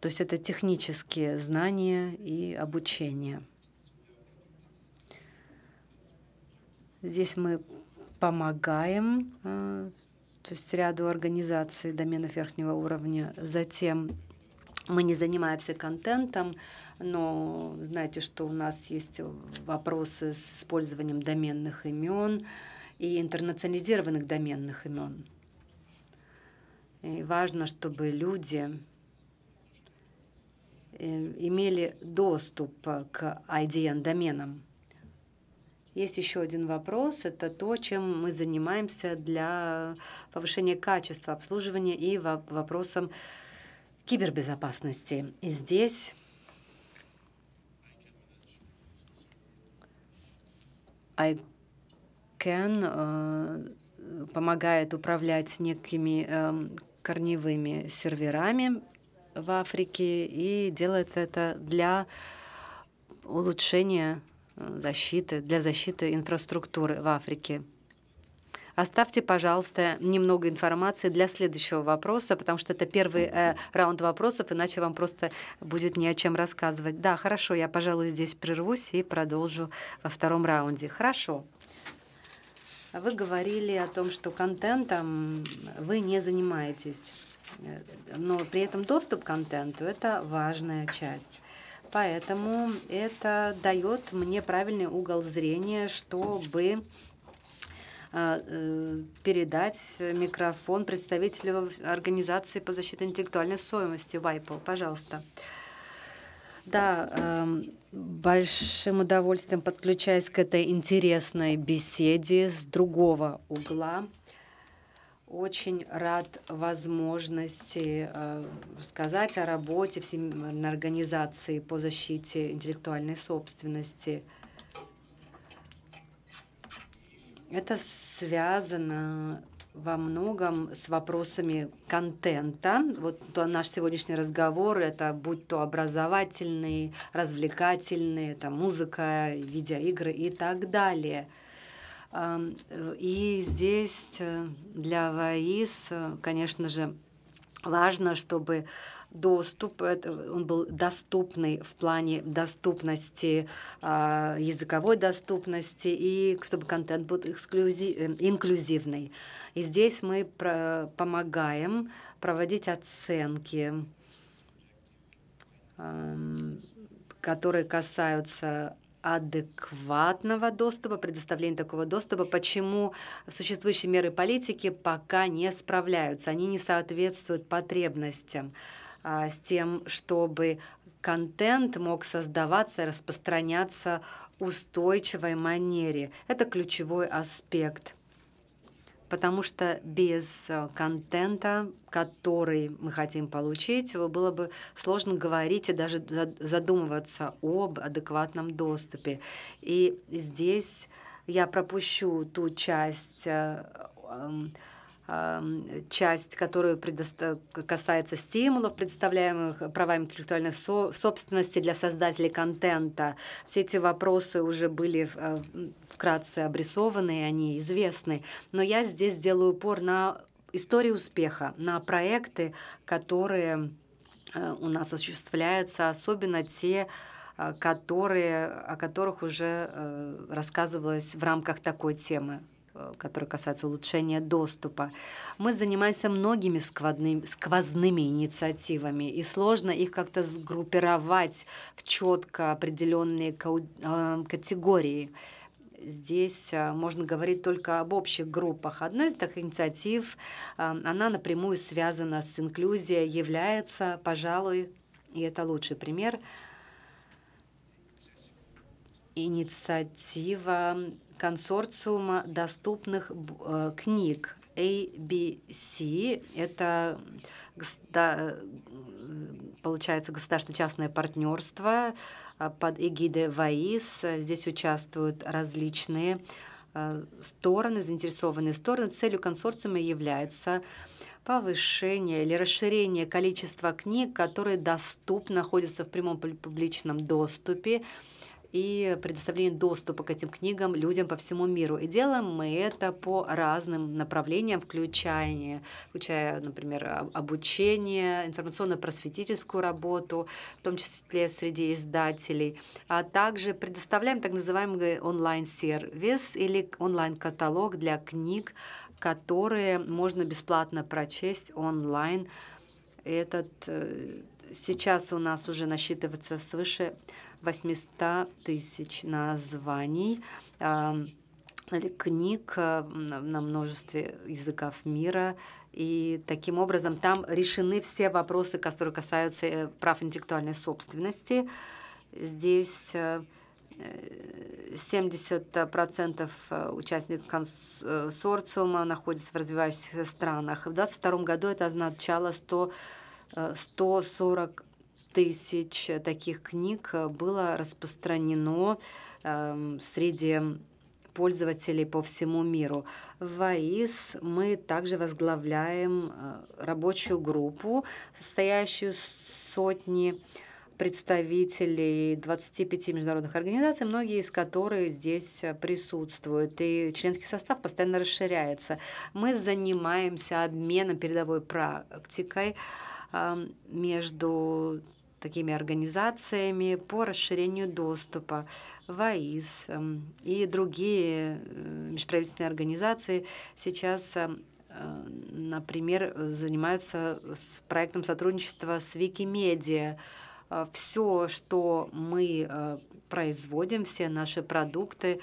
C: то есть это технические знания и обучение. Здесь мы помогаем э, то есть ряду организаций доменов верхнего уровня. Затем мы не занимаемся контентом, но знаете, что у нас есть вопросы с использованием доменных имен и интернационализированных доменных имен. И важно, чтобы люди э, имели доступ к IDN-доменам. Есть еще один вопрос. Это то, чем мы занимаемся для повышения качества обслуживания и вопросом кибербезопасности. И здесь ICANN э, помогает управлять некими эм, корневыми серверами в Африке, и делается это для улучшения э, защиты, для защиты инфраструктуры в Африке. Оставьте, пожалуйста, немного информации для следующего вопроса, потому что это первый э, раунд вопросов, иначе вам просто будет не о чем рассказывать. Да, хорошо, я, пожалуй, здесь прервусь и продолжу во втором раунде. Хорошо. Вы говорили о том, что контентом вы не занимаетесь, э, но при этом доступ к контенту – это важная часть. Поэтому это дает мне правильный угол зрения, чтобы а, э, передать микрофон представителю организации по защите интеллектуальной стоимости ВАЙПО. Пожалуйста. Да, эм, большим удовольствием подключаясь к этой интересной беседе с другого угла. Очень рад возможности э, рассказать о работе Всемирной организации по защите интеллектуальной собственности – Это связано во многом с вопросами контента. Вот то, наш сегодняшний разговор — это будь то образовательный, развлекательный, это музыка, видеоигры и так далее. Э, и здесь э, для ВАИС, э, конечно же, Важно, чтобы доступ, он был доступный в плане доступности, а, языковой доступности, и чтобы контент был эксклюзив, э, инклюзивный. И здесь мы помогаем проводить оценки, эм, которые касаются адекватного доступа, предоставления такого доступа, почему существующие меры политики пока не справляются, они не соответствуют потребностям а, с тем, чтобы контент мог создаваться и распространяться устойчивой манере. Это ключевой аспект потому что без э, контента, который мы хотим получить, было бы сложно говорить и даже задумываться об адекватном доступе. И здесь я пропущу ту часть э, эм, Эм, часть, которая касается стимулов, представляемых правами интеллектуальной со... собственности для создателей контента. Все эти вопросы уже были э, вкратце обрисованы, они известны. Но я здесь делаю упор на истории успеха, на проекты, которые э, у нас осуществляются, особенно те, э, которые, о которых уже рассказывалось в рамках такой темы. Э, которые касаются улучшения доступа. Мы занимаемся многими сквозными, сквозными инициативами, и сложно их как-то сгруппировать в четко определенные э, категории. Здесь э, можно говорить только об общих группах. Одной из таких инициатив, она напрямую связана с инклюзией, является, пожалуй, и это лучший пример, инициатива консорциума доступных э, книг ABC – это э, получается государственно-частное партнерство а, под эгидой ВАИС. Здесь участвуют различные э, стороны, заинтересованные стороны. Целью консорциума является повышение или расширение количества книг, которые доступно находятся в прямом публичном доступе и предоставление доступа к этим книгам людям по всему миру. И делаем мы это по разным направлениям, включая, включая например, обучение, информационно-просветительскую работу, в том числе среди издателей, а также предоставляем так называемый онлайн-сервис или онлайн-каталог для книг, которые можно бесплатно прочесть онлайн. Этот э, сейчас у нас уже насчитывается свыше 800 тысяч названий или книг э, на множестве языков мира. И таким образом там решены все вопросы, которые касаются э, прав интеллектуальной собственности. Здесь 70% э, участников консорциума находятся в развивающихся странах. В 2022 году это означало 100, 140 тысяч э, таких книг э, было распространено эм, среди пользователей по всему миру. В ВАИС мы также возглавляем э, рабочую группу, состоящую из сотни представителей 25 международных организаций, многие из которых здесь присутствуют. И членский состав постоянно расширяется. Мы занимаемся обменом передовой практикой эм, между такими организациями по расширению доступа, ВАИС эм, и другие э, межправительственные организации сейчас э, например, занимаются с проектом сотрудничества с Викимедиа. Э, все, что мы производим, все наши продукты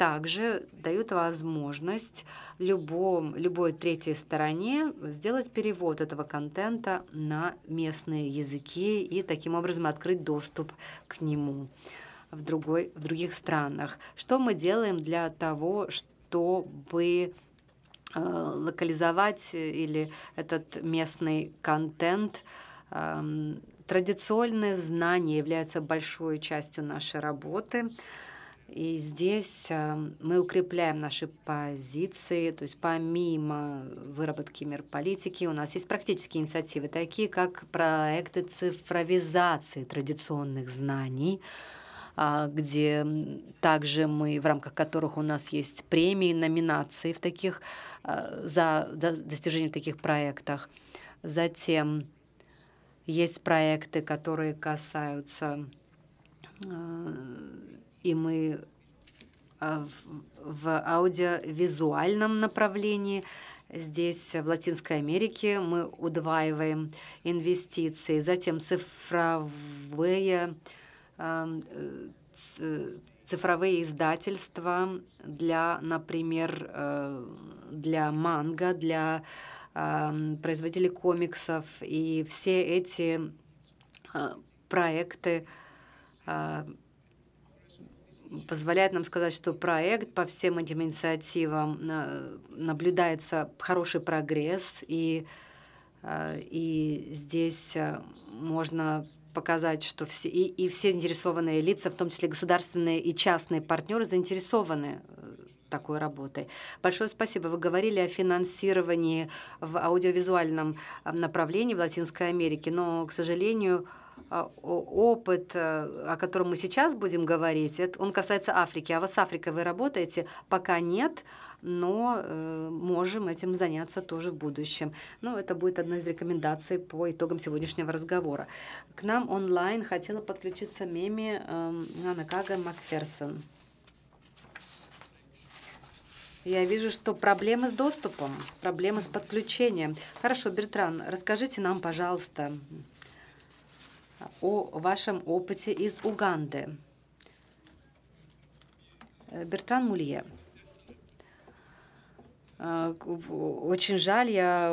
C: также дают возможность любом, любой третьей стороне сделать перевод этого контента на местные языки и таким образом открыть доступ к нему в, другой, в других странах. Что мы делаем для того, чтобы э, локализовать э, или этот местный контент эм, Традиционные знания являются большой частью нашей работы. И здесь эм, мы укрепляем наши позиции, то есть помимо выработки мер политики у нас есть практические инициативы, такие как проекты цифровизации традиционных знаний, а, где также мы, в рамках которых у нас есть премии, номинации в таких, а, за достижение в таких проектах. Затем есть проекты, которые касаются а, и мы а, в аудиовизуальном направлении. Здесь, в Латинской Америке, мы удваиваем инвестиции, затем цифровые, а, цифровые издательства для, например, а, для манго, для производителей комиксов. И все эти проекты позволяет нам сказать, что проект по всем этим инициативам э, наблюдается хороший прогресс, и, э, и здесь э, можно показать, что все, и, и все заинтересованные лица, в том числе государственные и частные партнеры, заинтересованы такой работой. Большое спасибо. Вы говорили о финансировании в аудиовизуальном направлении в Латинской Америке, но, к сожалению, а, опыт, э, о котором мы сейчас будем говорить, он касается Африки. А вот с Африкой вы работаете? Пока нет, но э, можем этим заняться тоже в будущем. Но ну, это будет одной из рекомендаций по итогам сегодняшнего разговора. К нам онлайн хотела подключиться Меми эм, Анакага Макферсон. Я вижу, что проблемы с доступом, проблемы с подключением. Хорошо, Бертран, расскажите нам, пожалуйста, о вашем опыте из Уганды. Э, Бертран Мулье. Э, очень жаль, я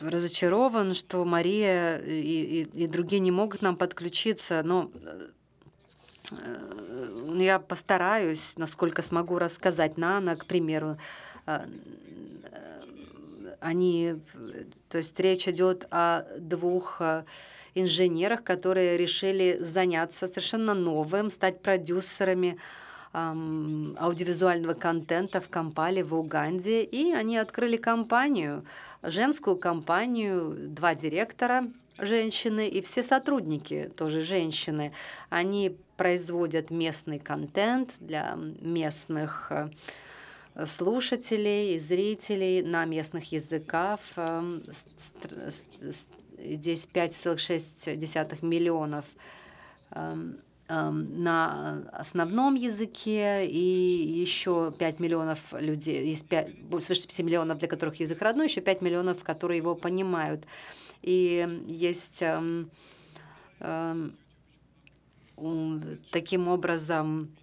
C: разочарован, что Мария и, и, и другие не могут нам подключиться, но э, я постараюсь, насколько смогу рассказать Нана, к примеру, они, э, то есть речь идет о двух э, инженерах, которые решили заняться совершенно новым, стать продюсерами эм, аудиовизуального контента в Кампале, в Уганде. И они открыли компанию, женскую компанию, два директора женщины и все сотрудники тоже женщины. Они производят местный контент для местных э, слушателей, и зрителей на местных языках. Эм, здесь 5,6 миллионов эм, эм, на основном языке и еще 5 миллионов людей, есть 5, свыше 5 миллионов, для которых язык родной, еще 5 миллионов, которые его понимают. И есть э, э, таким образом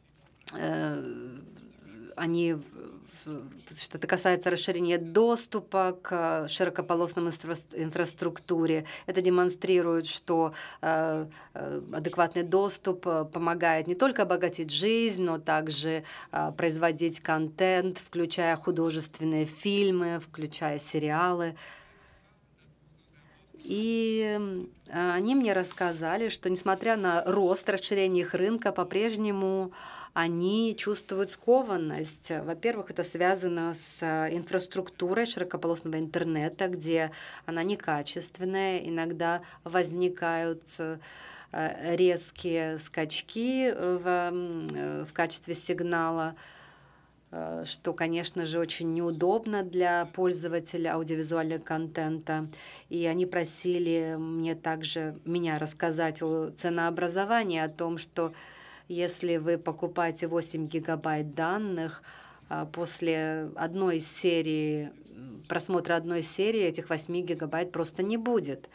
C: э, они, что это касается расширения доступа к э, широкополосной инфраструктуре, это демонстрирует, что э, э, адекватный доступ помогает не только обогатить жизнь, но также производить контент, включая художественные фильмы, включая сериалы. И они мне рассказали, что несмотря на рост расширения их рынка, по-прежнему они чувствуют скованность. Во-первых, это связано с э, инфраструктурой широкополосного интернета, где она некачественная, иногда возникают э, резкие скачки в, э, в качестве сигнала что, конечно же, очень неудобно для пользователя аудиовизуального контента. И они просили мне также меня рассказать о ценообразовании, о том, что если вы покупаете 8 гигабайт данных, а, после одной серии, просмотра одной серии этих 8 гигабайт просто не будет.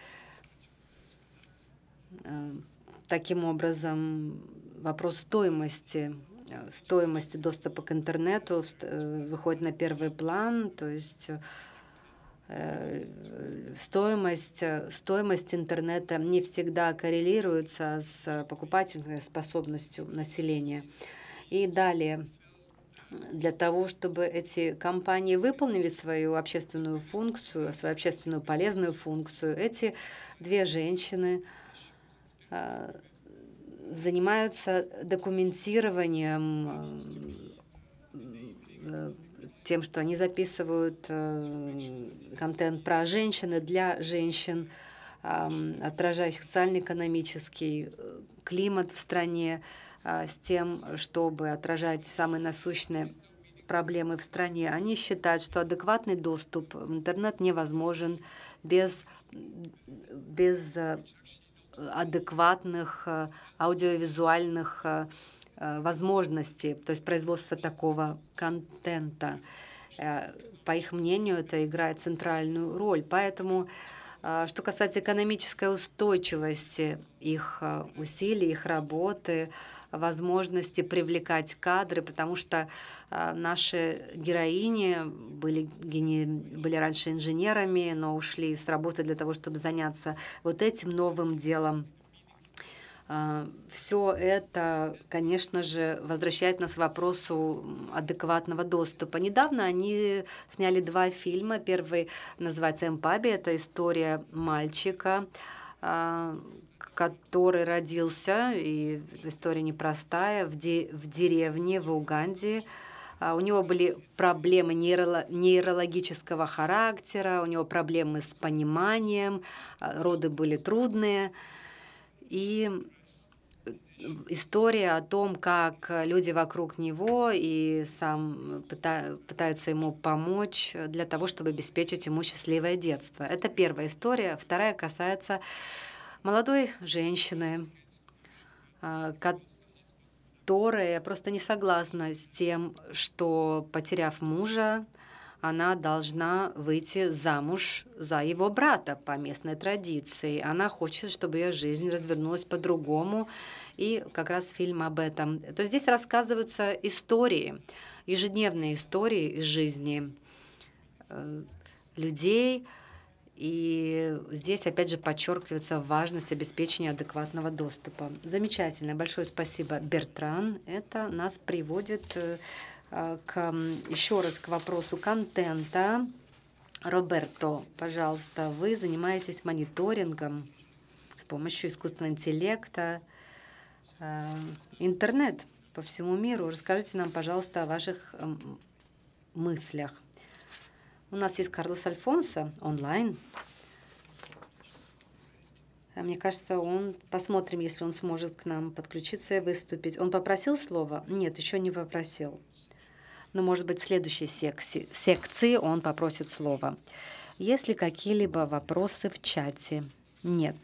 C: Э, таким образом, вопрос стоимости э, стоимости доступа к интернету э, выходит на первый план, то есть Э, стоимость, э, стоимость интернета не всегда коррелируется с э, покупательной способностью населения. И далее, для того, чтобы эти компании выполнили свою общественную функцию, свою общественную полезную функцию, эти две женщины занимаются документированием тем, что они записывают э, контент про женщины для женщин, отражающий социально-экономический э, климат в стране, а, с тем, чтобы отражать самые насущные проблемы в стране. Они считают, что адекватный доступ в интернет невозможен без, без э, адекватных аудиовизуальных Э, возможности, то есть производство такого контента. Э, по их мнению, это играет центральную роль. Поэтому, э, что касается экономической устойчивости их усилий, их работы, возможности привлекать кадры, потому что наши героини были, гени, были раньше инженерами, но ушли с работы для того, чтобы заняться вот этим новым делом а, Все это, конечно же, возвращает нас к вопросу адекватного доступа. Недавно они сняли два фильма. Первый называется «Эмпаби». Это история мальчика, а, который родился, и история непростая, в, де в деревне в Уганде. А, у него были проблемы нейроло нейрологического характера, у него проблемы с пониманием, роды были трудные. И история о том, как э, люди вокруг него и сам э, пытаются ему помочь э, для того, чтобы обеспечить ему счастливое детство. Это первая история. Вторая касается молодой женщины, которая просто не согласна с тем, что, потеряв мужа, она должна выйти замуж за его брата по местной традиции. Она хочет, чтобы ее жизнь развернулась по-другому, и как раз фильм об этом. То есть здесь рассказываются истории, ежедневные истории из жизни э, людей, и здесь, опять же, подчеркивается важность обеспечения адекватного доступа. Замечательно. Большое спасибо, Бертран. Это нас приводит э, Э, к, еще раз к вопросу контента. Роберто, пожалуйста, вы занимаетесь мониторингом с помощью искусственного интеллекта, э, интернет по всему миру. Расскажите нам, пожалуйста, о ваших мыслях. У нас есть Карлос Альфонсо онлайн. А мне кажется, он посмотрим, если он сможет к нам подключиться и выступить. Он попросил слово? Нет, еще не попросил но, может быть, в следующей секси, секции он попросит слово. Есть ли какие-либо вопросы в чате? Нет.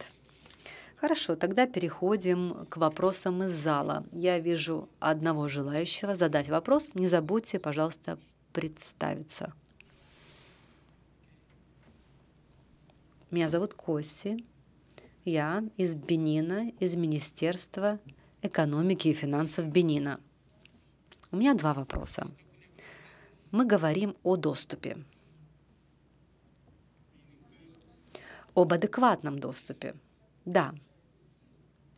C: Хорошо, тогда переходим к вопросам из зала. Я вижу одного желающего задать вопрос. Не забудьте, пожалуйста, представиться. Меня зовут Кости. Я из Бенина, из Министерства экономики и финансов Бенина. У меня два вопроса мы говорим о доступе, об адекватном доступе. Да,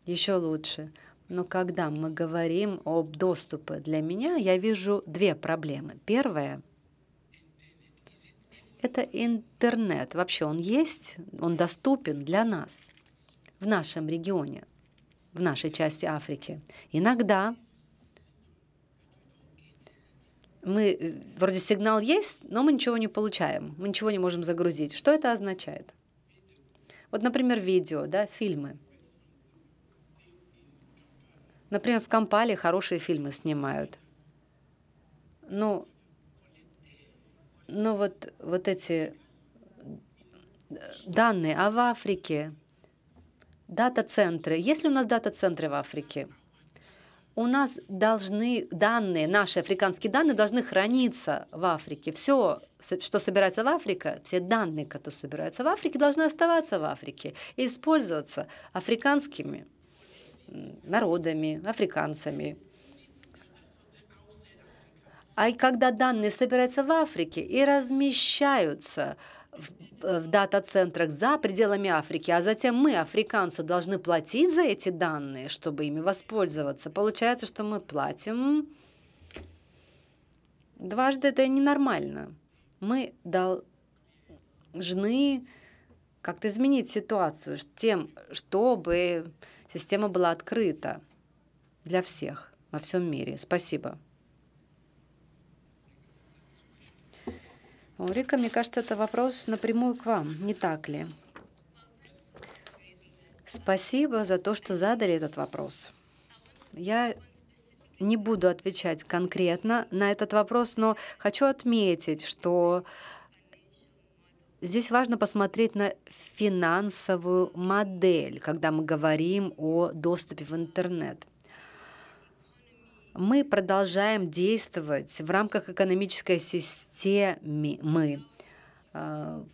C: еще лучше. Но когда мы говорим об доступе, для меня я вижу две проблемы. Первая – это интернет. Вообще он есть, он доступен для нас в нашем регионе, в нашей части Африки. Иногда мы э, вроде сигнал есть, но мы ничего не получаем, мы ничего не можем загрузить. Что это означает? Вот, например, видео, да, фильмы. Например, в Кампале хорошие фильмы снимают. Но, ну, но ну вот, вот эти э, данные, а в Африке, дата-центры. Есть ли у нас дата-центры в Африке? у нас должны данные, наши африканские данные должны храниться в Африке. Все, что собирается в Африке, все данные, которые собираются в Африке, должны оставаться в Африке и использоваться африканскими народами, африканцами. А когда данные собираются в Африке и размещаются в Э, в дата-центрах за пределами Африки, а затем мы, африканцы, должны платить за эти данные, чтобы ими воспользоваться. Получается, что мы платим дважды, это ненормально. Мы должны как-то изменить ситуацию тем, чтобы система была открыта для всех во всем мире. Спасибо. Рика, мне кажется, это вопрос напрямую к вам, не так ли? Спасибо за то, что задали этот вопрос. Я не буду отвечать конкретно на этот вопрос, но хочу отметить, что здесь важно посмотреть на финансовую модель, когда мы говорим о доступе в интернет мы продолжаем действовать в рамках экономической системы, мы, э,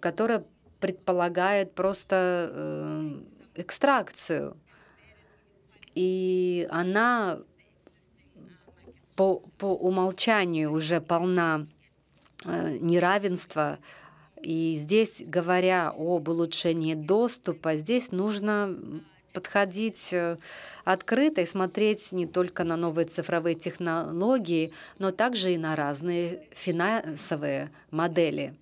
C: которая предполагает просто э, экстракцию. И она по, по умолчанию уже полна э, неравенства. И здесь, говоря об улучшении доступа, здесь нужно подходить э, открыто и смотреть не только на новые цифровые технологии, но также и на разные финансовые модели,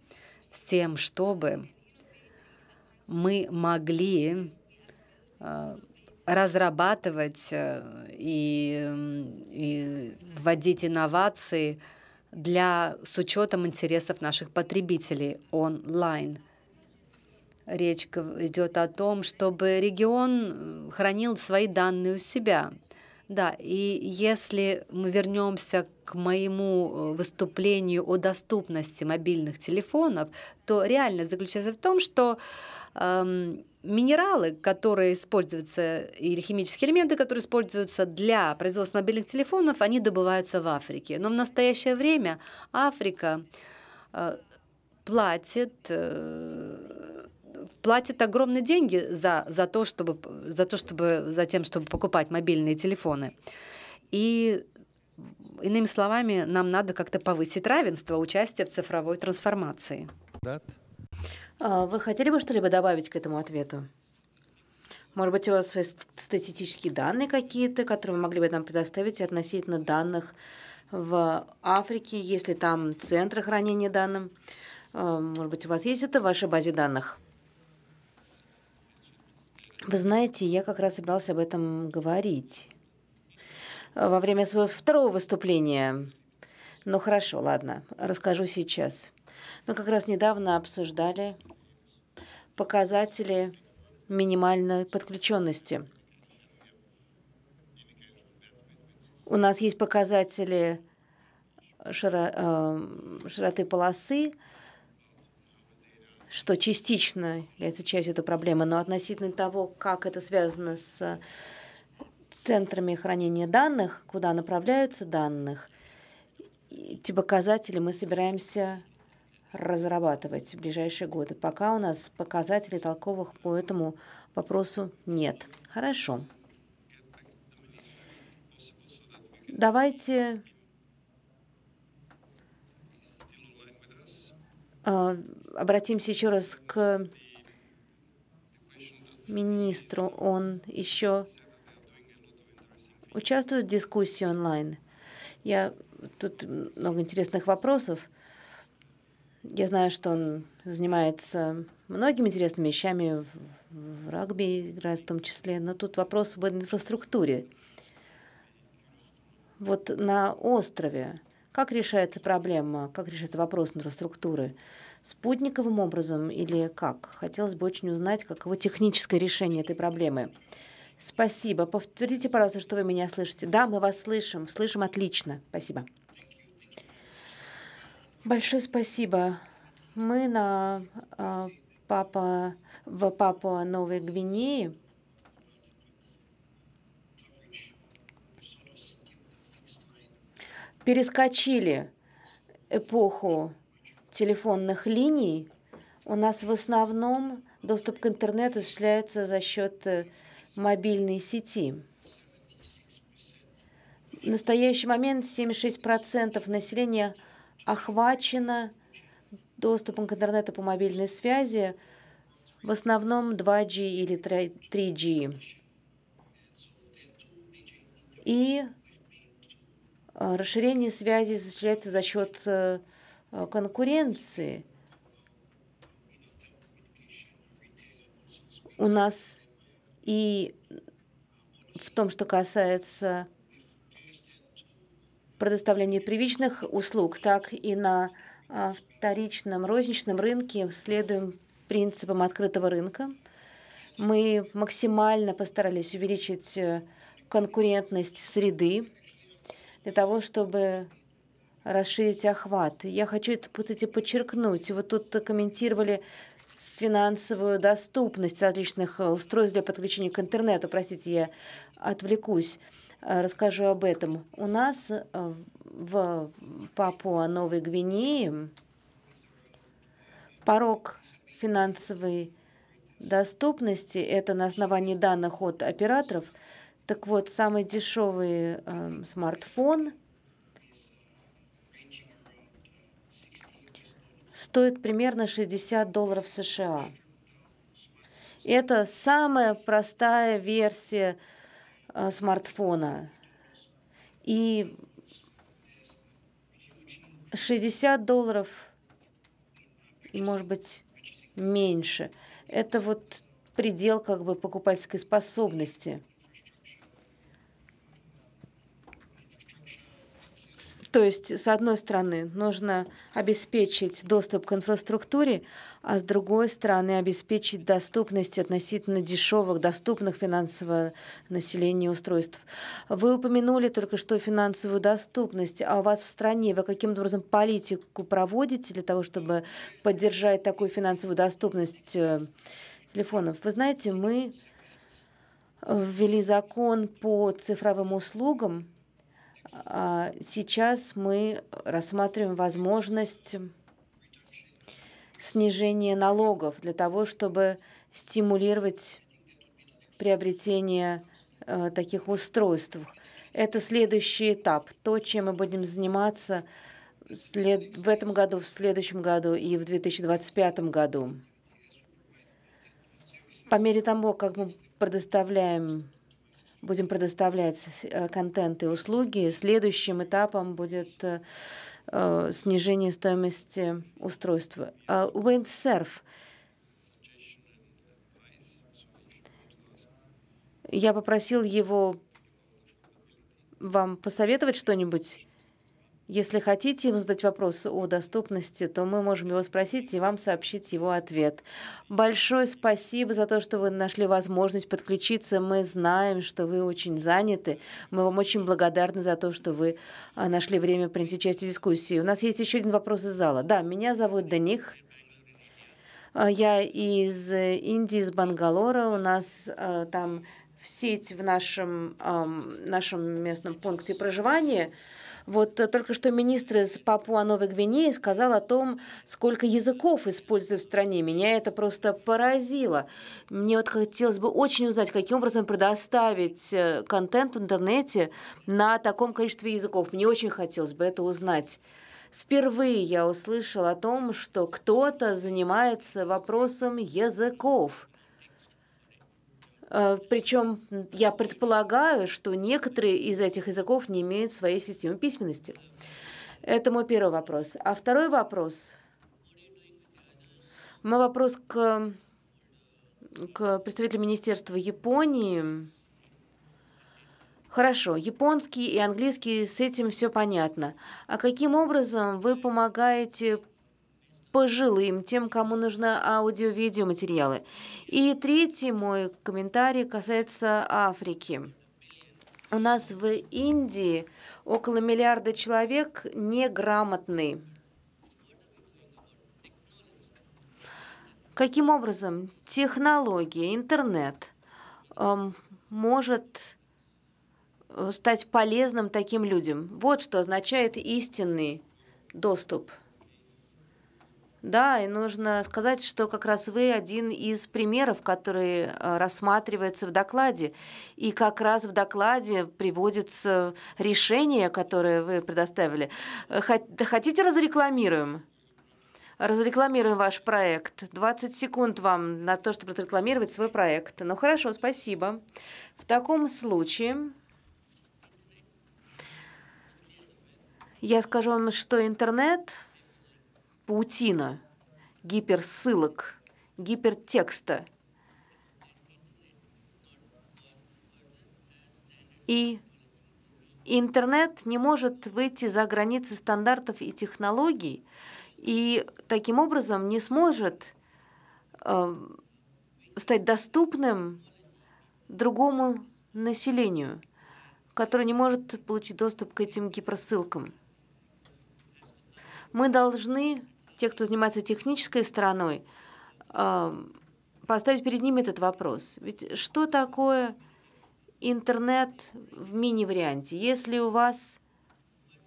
C: с тем, чтобы мы могли э, разрабатывать э, и, и вводить инновации для, с учетом интересов наших потребителей онлайн – речь идет о том, чтобы регион э, хранил свои данные у себя. Да, и если мы вернемся к моему э, выступлению о доступности мобильных телефонов, то реальность заключается в том, что эм, минералы, которые используются, или химические элементы, которые используются для производства мобильных телефонов, они добываются в Африке. Но в настоящее время Африка э, платит э, платят огромные деньги за, за, то, чтобы, за то, чтобы, за тем, чтобы покупать мобильные телефоны. И Иными словами, нам надо как-то повысить равенство участия в цифровой трансформации. А, вы хотели бы что-либо добавить к этому ответу?
A: Может быть, у вас есть статистические данные какие-то, которые вы могли бы нам предоставить относительно данных в Африке, если там центры хранения данных? А, может быть, у вас есть это в вашей базе данных? Вы знаете, я как раз собирался об этом говорить э, во время своего второго выступления. Ну хорошо, ладно, расскажу сейчас. Мы как раз недавно обсуждали показатели минимальной подключенности. У нас есть показатели э, широты полосы, что частично является частью этой проблемы, но относительно того, как это связано с центрами хранения данных, куда направляются данных, эти показатели мы собираемся разрабатывать в ближайшие годы. Пока у нас показателей толковых по этому вопросу нет. Хорошо. Давайте а, обратимся еще раз к министру. Он еще участвует в дискуссии онлайн. Я тут много интересных вопросов. Я знаю, что он занимается многими интересными вещами в рагби играет в том числе, но тут вопрос об инфраструктуре. Вот на острове как решается проблема, как решается вопрос инфраструктуры? спутниковым образом или как? Хотелось бы очень узнать, каково техническое решение этой проблемы. Спасибо. Подтвердите, пожалуйста, что вы меня слышите. Да, мы вас слышим. Слышим отлично. Спасибо. Большое спасибо. Мы на э, Папа, в Папуа Новой Гвинеи. перескочили эпоху телефонных линий, у нас в основном доступ к интернету осуществляется за счет э, мобильной сети. В настоящий момент 76% населения охвачено доступом к интернету по мобильной связи, в основном 2G или 3G. И э, расширение связи осуществляется за счет э, Э, конкуренции. У нас и в том, что касается предоставления первичных услуг, так и на а, вторичном розничном рынке следуем принципам открытого рынка. Мы максимально постарались увеличить э, конкурентность среды для того, чтобы расширить охват. Я хочу это пытать и подчеркнуть. Вот тут комментировали финансовую доступность различных э, устройств для подключения к интернету. Простите, я отвлекусь, э, расскажу об этом. У нас э, в Папуа Новой Гвинеи порог финансовой доступности, это на основании данных от операторов, так вот, самый дешевый э, смартфон – стоит примерно 60 долларов США. это самая простая версия э, смартфона. И 60 долларов, может быть, меньше. Это вот предел как бы покупательской способности. То есть, с одной стороны, нужно обеспечить доступ к инфраструктуре, а с другой стороны, обеспечить доступность относительно дешевых, доступных финансово населению устройств. Вы упомянули только что финансовую доступность, а у вас в стране вы каким-то образом политику проводите для того, чтобы поддержать такую финансовую доступность э, телефонов? Вы знаете, мы ввели закон по цифровым услугам, а, сейчас мы рассматриваем возможность снижения налогов для того, чтобы стимулировать приобретение э, таких устройств. Это следующий этап. То, чем мы будем заниматься в этом году, в следующем году и в 2025 году. По мере того, как мы предоставляем будем предоставлять э, контент и услуги. Следующим этапом будет э, э, снижение стоимости устройства. А Windsurf. Я попросил его вам посоветовать что-нибудь если хотите им задать вопрос о доступности, то мы можем его спросить и вам сообщить его ответ. Большое спасибо за то, что вы нашли возможность подключиться. Мы знаем, что вы очень заняты. Мы вам очень благодарны за то, что вы а, нашли время принять участие в дискуссии. У нас есть еще один вопрос из зала. Да, меня зовут Даних. А, я из э, Индии, из Бангалора. У нас а, там сеть в нашем, нашем местном пункте проживания – вот э, только что министр из Папуа-Новой Гвинеи сказал о том, сколько языков используют в стране. Меня это просто поразило. Мне вот хотелось бы очень узнать, каким образом предоставить э, контент в интернете на таком количестве языков. Мне очень хотелось бы это узнать. Впервые я услышал о том, что кто-то занимается вопросом языков. Э, Причем я предполагаю, что некоторые из этих языков не имеют своей системы письменности. Это мой первый вопрос. А второй вопрос. Мой вопрос к, к представителю Министерства Японии. Хорошо, японский и английский, с этим все понятно. А каким образом вы помогаете пожилым, тем, кому нужны аудио-видеоматериалы. И третий мой комментарий касается Африки. У нас в Индии около миллиарда человек неграмотны. Каким образом технология, интернет эм, может э, стать полезным таким людям? Вот что означает истинный доступ. Да, и нужно сказать, что как раз вы один из примеров, который э, рассматривается в докладе. И как раз в докладе приводится решение, которое вы предоставили. Э, хотите разрекламируем? разрекламируем ваш проект. 20 секунд вам на то, чтобы разрекламировать свой проект. Ну хорошо, спасибо. В таком случае я скажу вам, что интернет паутина гиперссылок, гипертекста и интернет не может выйти за границы стандартов и технологий, и таким образом не сможет э, стать доступным другому населению, которое не может получить доступ к этим гиперссылкам. Мы должны те, кто занимается технической стороной, поставить перед ними этот вопрос. Ведь что такое интернет в мини-варианте? Если у вас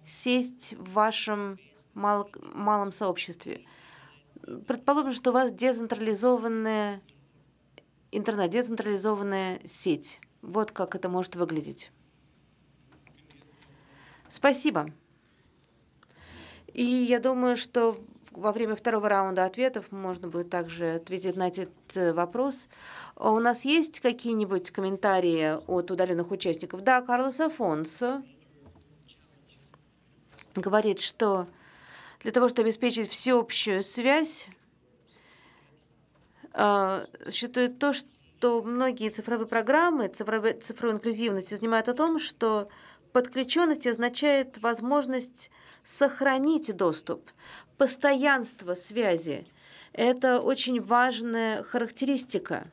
A: сеть в вашем мал малом сообществе, предположим, что у вас децентрализованная интернет, децентрализованная сеть. Вот как это может выглядеть. Спасибо. И я думаю, что во время второго раунда ответов можно будет также ответить на этот э, вопрос. А у нас есть какие-нибудь комментарии от удаленных участников? Да, Карлос Афонсо говорит, что для того, чтобы обеспечить всеобщую связь, а, существует то, что многие цифровые программы, цифровая цифровую инклюзивность занимают о том, что подключенность означает возможность сохранить доступ постоянство связи. Это очень важная характеристика.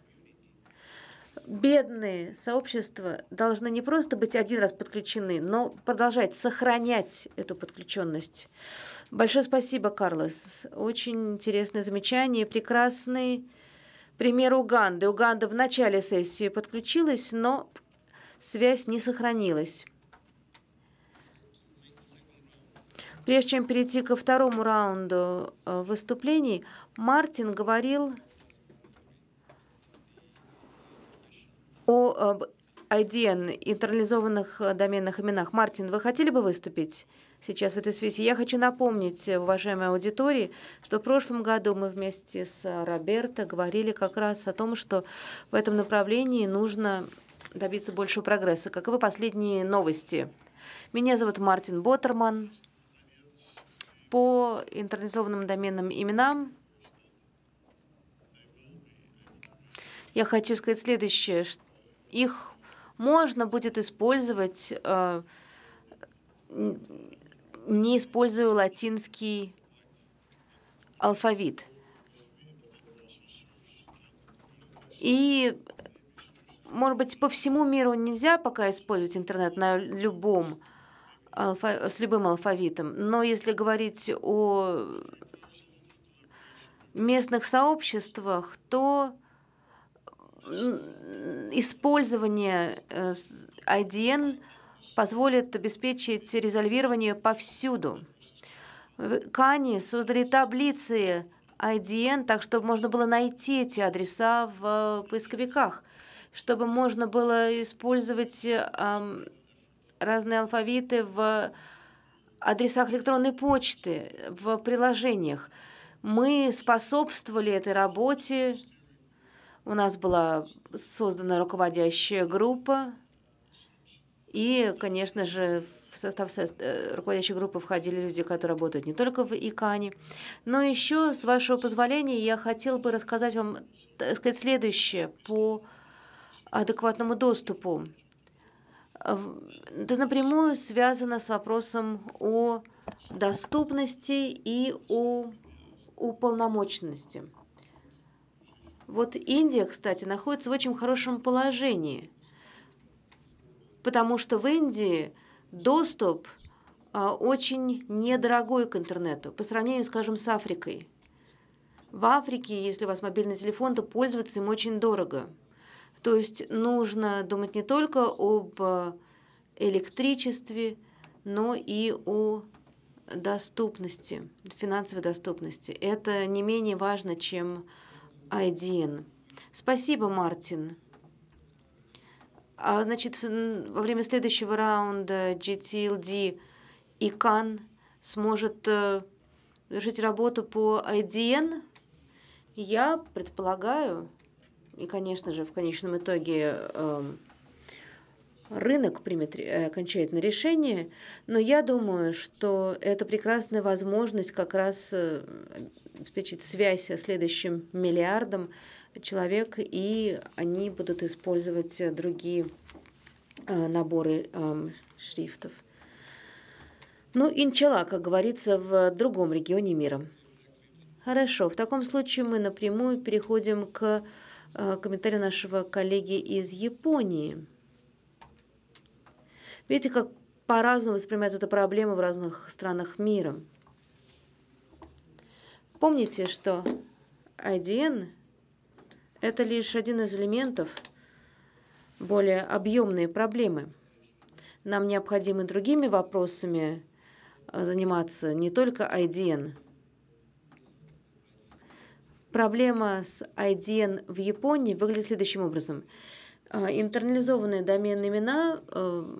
A: Бедные сообщества должны не просто быть один раз подключены, но продолжать сохранять эту подключенность. Большое спасибо, Карлос. Очень интересное замечание, прекрасный пример Уганды. Уганда в начале сессии подключилась, но связь не сохранилась. Прежде чем перейти ко второму раунду э, выступлений, Мартин говорил о, об IDN, интернализованных э, доменных именах. Мартин, вы хотели бы выступить сейчас в этой связи? Я хочу напомнить э, уважаемой аудитории, что в прошлом году мы вместе с Роберто говорили как раз о том, что в этом направлении нужно добиться большего прогресса. Каковы последние новости? Меня зовут Мартин Боттерман по интернизованным доменным именам. Я хочу сказать следующее. Их можно будет использовать, э, не используя латинский алфавит. И, может быть, по всему миру нельзя пока использовать интернет на любом алфа, с любым алфавитом. Но если говорить о местных сообществах, то использование э, IDN позволит обеспечить резольвирование повсюду. в Кани создали таблицы IDN, так чтобы можно было найти эти адреса в э, поисковиках, чтобы можно было использовать э, разные алфавиты в адресах электронной почты, в приложениях. Мы способствовали этой работе. У нас была создана руководящая группа. И, конечно же, в состав э, руководящей группы входили люди, которые работают не только в ИКАНе. Но еще, с вашего позволения, я хотел бы рассказать вам, сказать, следующее по адекватному доступу это а напрямую связано с вопросом о доступности и о уполномоченности. Вот Индия, кстати, находится в очень хорошем положении, потому что в Индии доступ а, очень недорогой к интернету по сравнению, скажем, с Африкой. В Африке, если у вас мобильный телефон, то пользоваться им очень дорого – то есть нужно думать не только об э, электричестве, но и о доступности, финансовой доступности. Это не менее важно, чем IDN. Спасибо, Мартин. А, значит, во время следующего раунда GTLD ИКАН сможет завершить э, работу по IDN? Я предполагаю, и, конечно же, в конечном итоге эм, рынок примет э, окончательное решение, но я думаю, что это прекрасная возможность как раз э, обеспечить связь с следующим миллиардом человек, и они будут использовать другие э, наборы эм, шрифтов. Ну, инчала, как говорится, в другом регионе мира. Хорошо, в таком случае мы напрямую переходим к Э, комментарий нашего коллеги из Японии. Видите, как по-разному воспринимают эту проблему в разных странах мира. Помните, что 1 – это лишь один из элементов более объемной проблемы. Нам необходимо другими вопросами э, заниматься, не только IDN – Проблема с IDN в Японии выглядит следующим образом. А, интернализованные доменные имена э,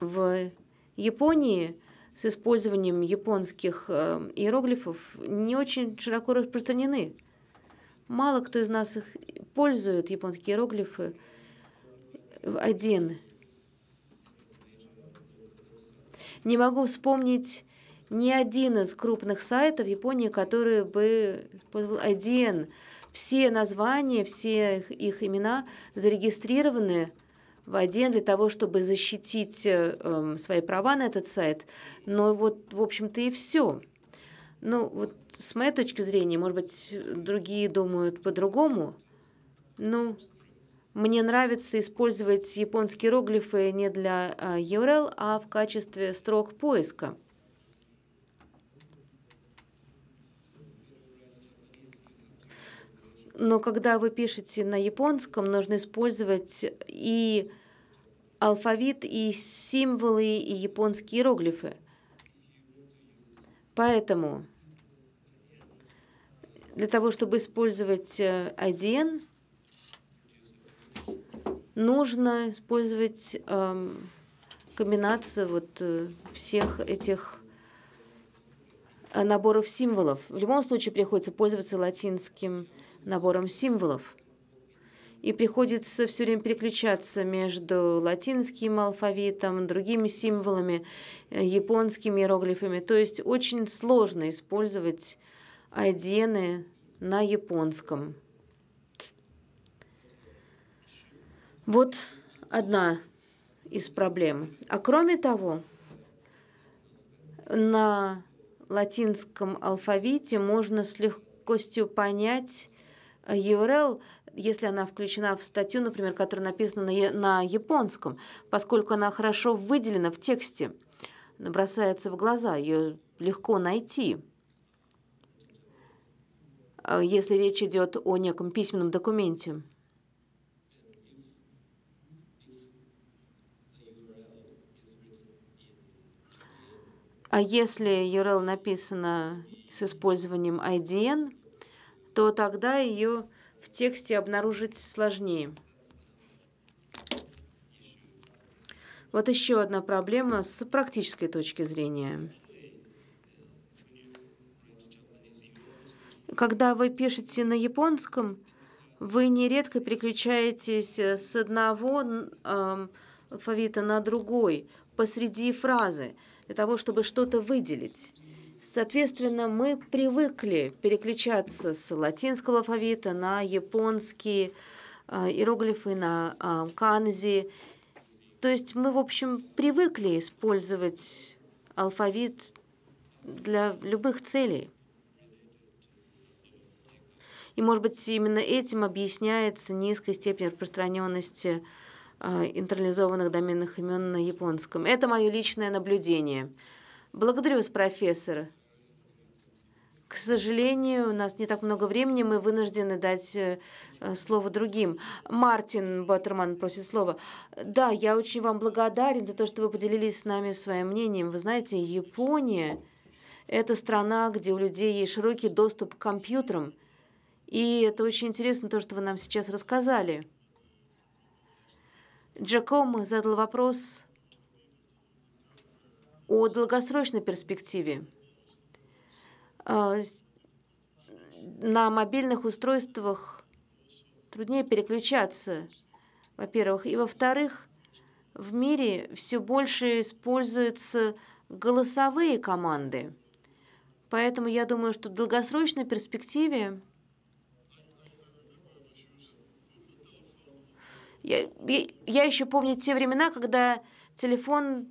A: в Японии с использованием японских э, иероглифов не очень широко распространены. Мало кто из нас их пользует, японские иероглифы, один. Не могу вспомнить ни один из крупных сайтов Японии, которые бы один, все названия, все их, их имена зарегистрированы в один для того, чтобы защитить э, эм, свои права на этот сайт. Но вот, в общем-то, и все. Ну, вот с моей точки зрения, может быть, другие думают по-другому. Ну, мне нравится использовать японские иероглифы не для э, URL, а в качестве строк поиска. Но когда вы пишете на японском, нужно использовать и алфавит, и символы, и японские иероглифы. Поэтому для того, чтобы использовать IDN, э, нужно использовать э, комбинацию вот э, всех этих э, наборов символов. В любом случае приходится пользоваться латинским набором символов. И приходится все время переключаться между латинским алфавитом, другими символами, э, японскими иероглифами. То есть очень сложно использовать айдены на японском. Вот одна из проблем. А кроме того, на латинском алфавите можно с легкостью понять URL, если она включена в статью, например, которая написана на, на японском, поскольку она хорошо выделена в тексте, бросается в глаза, ее легко найти. А если речь идет о неком письменном документе. А если URL написано с использованием IDN, то тогда ее в тексте обнаружить сложнее. Вот еще одна проблема с практической точки зрения. Когда вы пишете на японском, вы нередко переключаетесь с одного э, алфавита на другой посреди фразы для того, чтобы что-то выделить. Соответственно, мы привыкли переключаться с латинского алфавита на японские э, иероглифы, на э, канзи. То есть мы, в общем, привыкли использовать алфавит для любых целей. И, может быть, именно этим объясняется низкая степень распространенности э, интернализованных доменных имен на японском. Это мое личное наблюдение. Благодарю вас, профессор. К сожалению, у нас не так много времени, мы вынуждены дать э, э, слово другим. Мартин Баттерман просит слова. Да, я очень вам благодарен за то, что вы поделились с нами своим мнением. Вы знаете, Япония – это страна, где у людей есть широкий доступ к компьютерам. И это очень интересно, то, что вы нам сейчас рассказали. Джакомо задал вопрос о долгосрочной перспективе. А, на мобильных устройствах труднее переключаться, во-первых. И во-вторых, в мире все больше используются голосовые команды. Поэтому я думаю, что в долгосрочной перспективе я, я, я еще помню те времена, когда телефон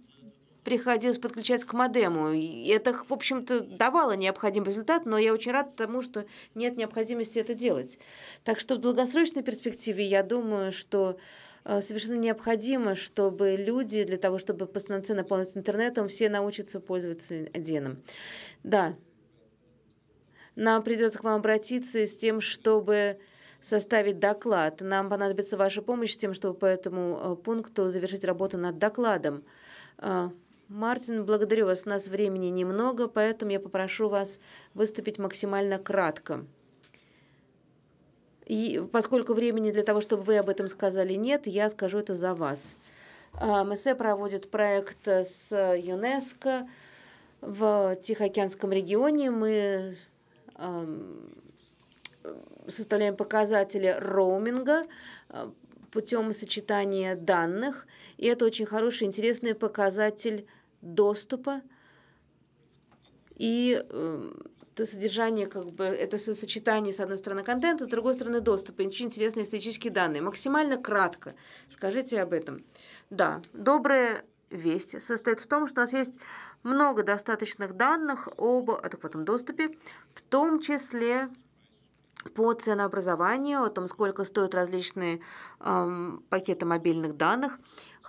A: приходилось подключаться к модему. И это, в общем-то, давало необходимый результат, но я очень рада тому, что нет необходимости это делать. Так что в долгосрочной перспективе я думаю, что э, совершенно необходимо, чтобы люди для того, чтобы полноценно пользоваться интернетом, все научатся пользоваться Деном. Да, нам придется к вам обратиться с тем, чтобы составить доклад. Нам понадобится ваша помощь с тем, чтобы по этому э, пункту завершить работу над докладом. Э, Мартин, благодарю вас. У нас времени немного, поэтому я попрошу вас выступить максимально кратко. И поскольку времени для того, чтобы вы об этом сказали, нет, я скажу это за вас. А, МСЭ проводит проект с ЮНЕСКО в Тихоокеанском регионе. Мы составляем показатели роуминга а, путем сочетания данных. И это очень хороший, интересный показатель доступа и эм, то содержание, как бы, это сочетание, с одной стороны, контента, с другой стороны, доступа. И очень интересные статистические данные. Максимально кратко скажите об этом. Да, добрая весть состоит в том, что у нас есть много достаточных данных об адекватном доступе, в том числе по ценообразованию, о том, сколько стоят различные эм, пакеты мобильных данных.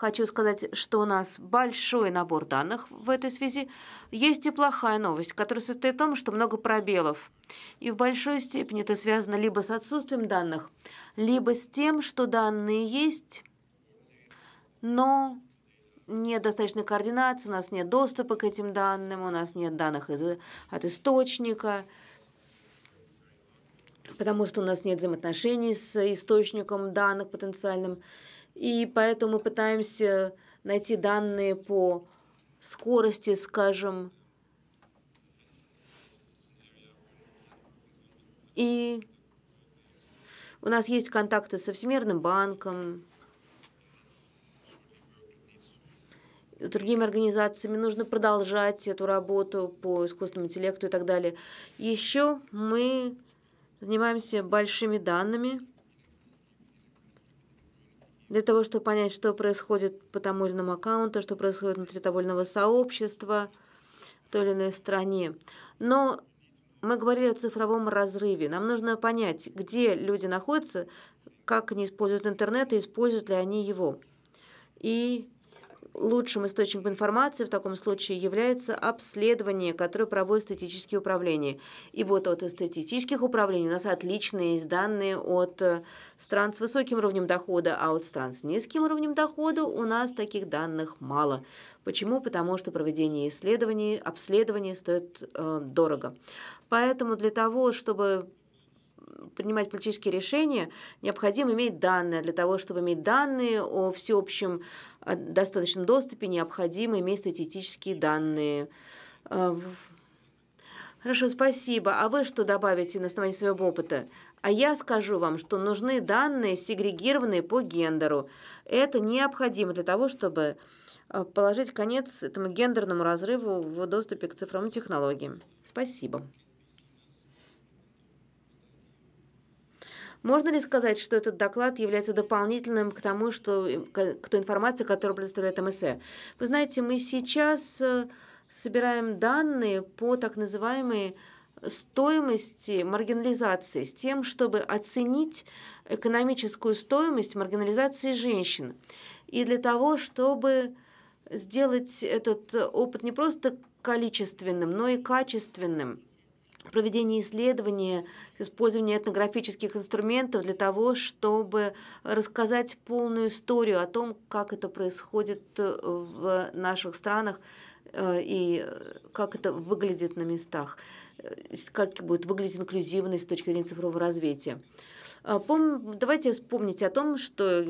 A: Хочу сказать, что у нас большой набор данных в этой связи. Есть и плохая новость, которая состоит в том, что много пробелов. И в большой степени это связано либо с отсутствием данных, либо с тем, что данные есть, но нет достаточной координации, у нас нет доступа к этим данным, у нас нет данных из, от источника, потому что у нас нет взаимоотношений с источником данных потенциальным. И поэтому мы пытаемся найти данные по скорости, скажем, И у нас есть контакты со Всемирным банком, другими организациями. Нужно продолжать эту работу по искусственному интеллекту и так далее. Еще мы занимаемся большими данными. Для того, чтобы понять, что происходит по тому или иному аккаунту, что происходит внутри того или иного сообщества в той или иной стране. Но мы говорили о цифровом разрыве. Нам нужно понять, где люди находятся, как они используют интернет и используют ли они его. И Лучшим источником информации в таком случае является обследование, которое проводит статистические управления. И вот от статистических управлений у нас отличные есть данные от э, стран с высоким уровнем дохода, а от стран с низким уровнем дохода у нас таких данных мало. Почему? Потому что проведение исследований, обследований стоит э, дорого. Поэтому для того, чтобы принимать политические решения, необходимо иметь данные. Для того, чтобы иметь данные о всеобщем э, достаточном доступе, необходимо иметь статистические данные. Э, Хорошо, спасибо. А вы что добавите на основании своего опыта? А я скажу вам, что нужны данные, сегрегированные по гендеру. Это необходимо для того, чтобы э, положить конец этому гендерному разрыву в доступе к цифровым технологиям. Спасибо. Можно ли сказать, что этот доклад является дополнительным к тому, что, э, к той информации, которую предоставляет МСЭ? Вы знаете, мы сейчас э, собираем данные по так называемой стоимости маргинализации с тем, чтобы оценить экономическую стоимость маргинализации женщин. И для того, чтобы сделать этот опыт не просто количественным, но и качественным проведение исследования с использованием этнографических инструментов для того, чтобы рассказать полную историю о том, как это происходит э, в наших странах э, и э, как это выглядит на местах, как будет выглядеть инклюзивность с точки зрения цифрового развития. А, пом давайте вспомнить о том, что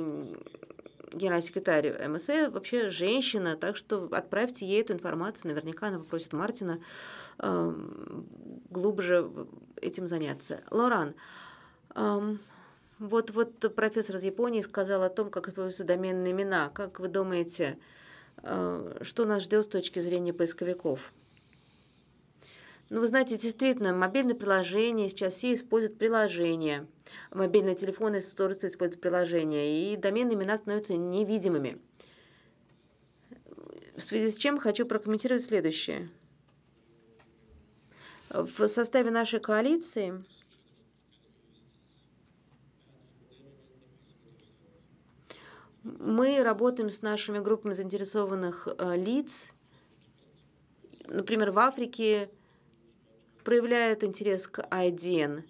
A: генеральный секретарь МСЭ вообще женщина, так что отправьте ей эту информацию, наверняка она попросит Мартина Эм, глубже этим заняться. Лоран, эм, вот, вот профессор из Японии сказал о том, как используются доменные имена. Как вы думаете, э, что нас ждет с точки зрения поисковиков? Ну, вы знаете, действительно, мобильные приложения, сейчас все используют приложения. Мобильные телефоны и используют приложения, и доменные имена становятся невидимыми. В связи с чем хочу прокомментировать следующее. В составе нашей коалиции мы работаем с нашими группами заинтересованных э, лиц. Например, в Африке проявляют интерес к IDN.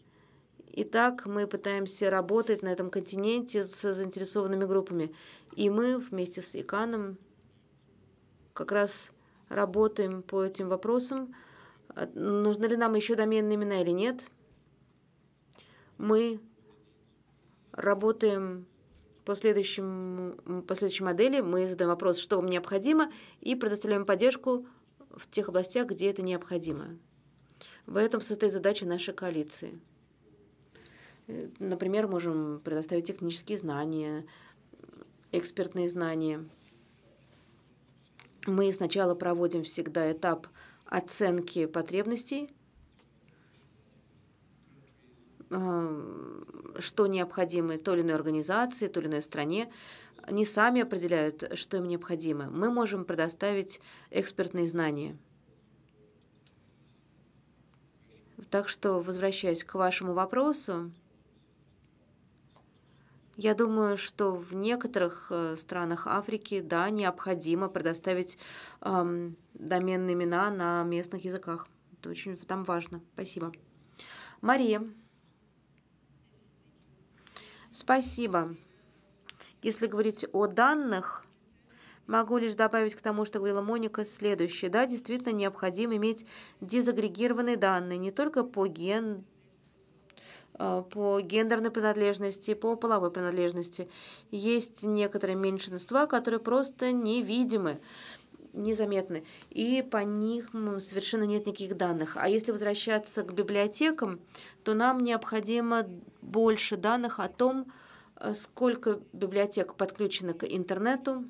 A: Итак, мы пытаемся работать на этом континенте с заинтересованными группами. И мы вместе с Иканом как раз работаем по этим вопросам – а нужны ли нам еще доменные имена или нет? Мы работаем по, следующему, по следующей модели. Мы задаем вопрос, что вам необходимо, и предоставляем поддержку в тех областях, где это необходимо. В этом состоит задача нашей коалиции. Э, например, можем предоставить технические знания, экспертные знания. Мы сначала проводим всегда этап – оценки потребностей, э, что необходимо той или иной организации, той или иной стране, они сами определяют, что им необходимо. Мы можем предоставить экспертные знания. Так что, возвращаясь к вашему вопросу, я думаю, что в некоторых э, странах Африки, да, необходимо предоставить эм, доменные имена на местных языках. Это очень там важно. Спасибо. Мария. Спасибо. Если говорить о данных, могу лишь добавить к тому, что говорила Моника, следующее. Да, действительно необходимо иметь дезагрегированные данные не только по ген Э, по гендерной принадлежности, по половой принадлежности. Есть некоторые меньшинства, которые просто невидимы незаметны, и по них совершенно нет никаких данных. А если возвращаться к библиотекам, то нам необходимо больше данных о том, э, сколько библиотек подключено к интернету,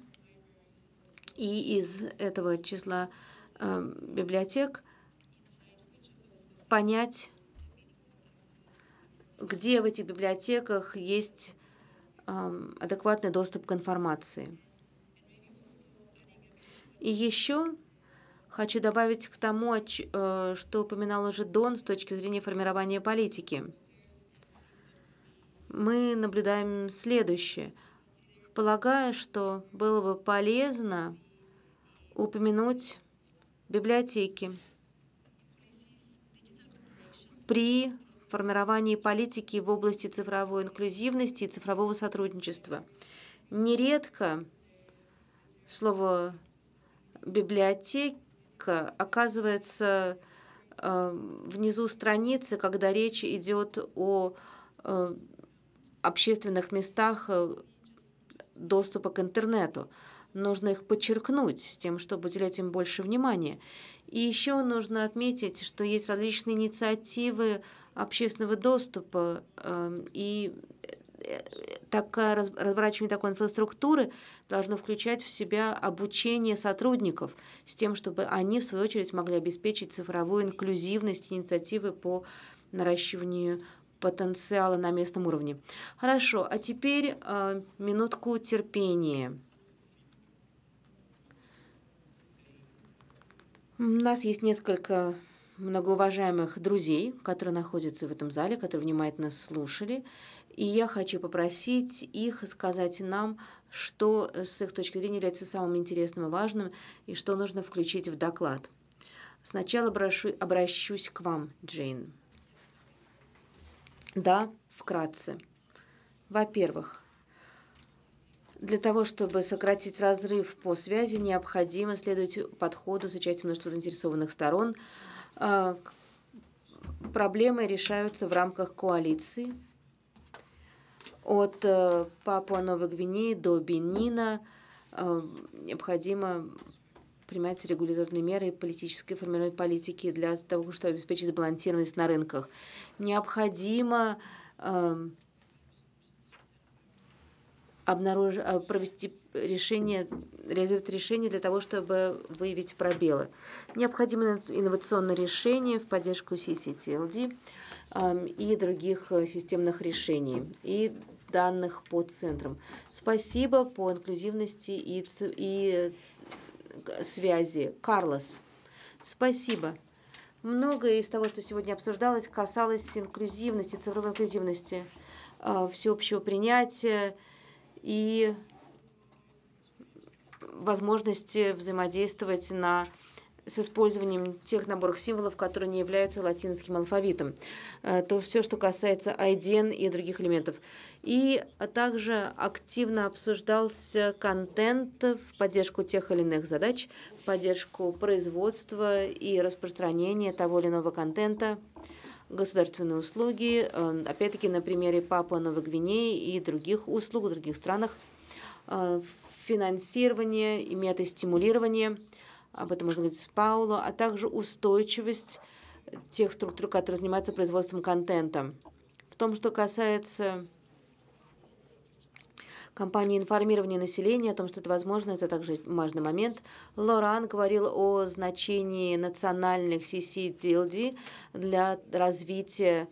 A: и из этого числа э, библиотек понять, где в этих библиотеках есть эм, адекватный доступ к информации. И еще хочу добавить к тому, э, что упоминал уже Дон с точки зрения формирования политики. Мы наблюдаем следующее. Полагаю, что было бы полезно упомянуть библиотеки при формировании политики в области цифровой инклюзивности и цифрового сотрудничества. Нередко слово «библиотека» оказывается э, внизу страницы, когда речь идет о э, общественных местах э, доступа к интернету. Нужно их подчеркнуть с тем, чтобы уделять им больше внимания. И еще нужно отметить, что есть различные инициативы общественного доступа эм, и э, такая, разворачивание такой инфраструктуры должно включать в себя обучение сотрудников с тем, чтобы они, в свою очередь, могли обеспечить цифровую инклюзивность инициативы по наращиванию потенциала на местном уровне. Хорошо, а теперь э, минутку терпения. У нас есть несколько многоуважаемых друзей, которые находятся в этом зале, которые внимательно слушали. И я хочу попросить их сказать нам, что с их точки зрения является самым интересным и важным, и что нужно включить в доклад. Сначала обращу, обращусь к вам, Джейн. Да, вкратце. Во-первых, для того, чтобы сократить разрыв по связи, необходимо следовать подходу, с участием множества заинтересованных сторон, а, проблемы решаются в рамках коалиции от э, Папуа Новой Гвинеи до Бенина э, необходимо принимать регуляторные меры и политической формирование политики для того, чтобы обеспечить сбалансированность на рынках. Необходимо эм, обнаруж... Э, провести решение, реализовать решение для того, чтобы выявить пробелы. Необходимо инновационное решение в поддержку CCTLD эм, и других э, системных решений и данных по центрам. Спасибо по инклюзивности и, ц... и э, связи. Карлос, спасибо. Многое из того, что сегодня обсуждалось, касалось инклюзивности, цифровой инклюзивности, всеобщего принятия, и возможности взаимодействовать на с использованием тех наборов символов, которые не являются латинским алфавитом. Э, то все, что касается IDN и других элементов. И также активно обсуждался контент в поддержку тех или иных задач, поддержку производства и распространения того или иного контента государственные услуги, э, опять-таки на примере Папуа Новой Гвинеи и других услуг в других странах, э, финансирование и методы стимулирования об этом можно говорить с Пауло, а также устойчивость тех структур, которые занимаются производством контента. В том, что касается компании информирования населения о том, что это возможно, это также важный момент. Лоран говорил о значении национальных CCDLD для развития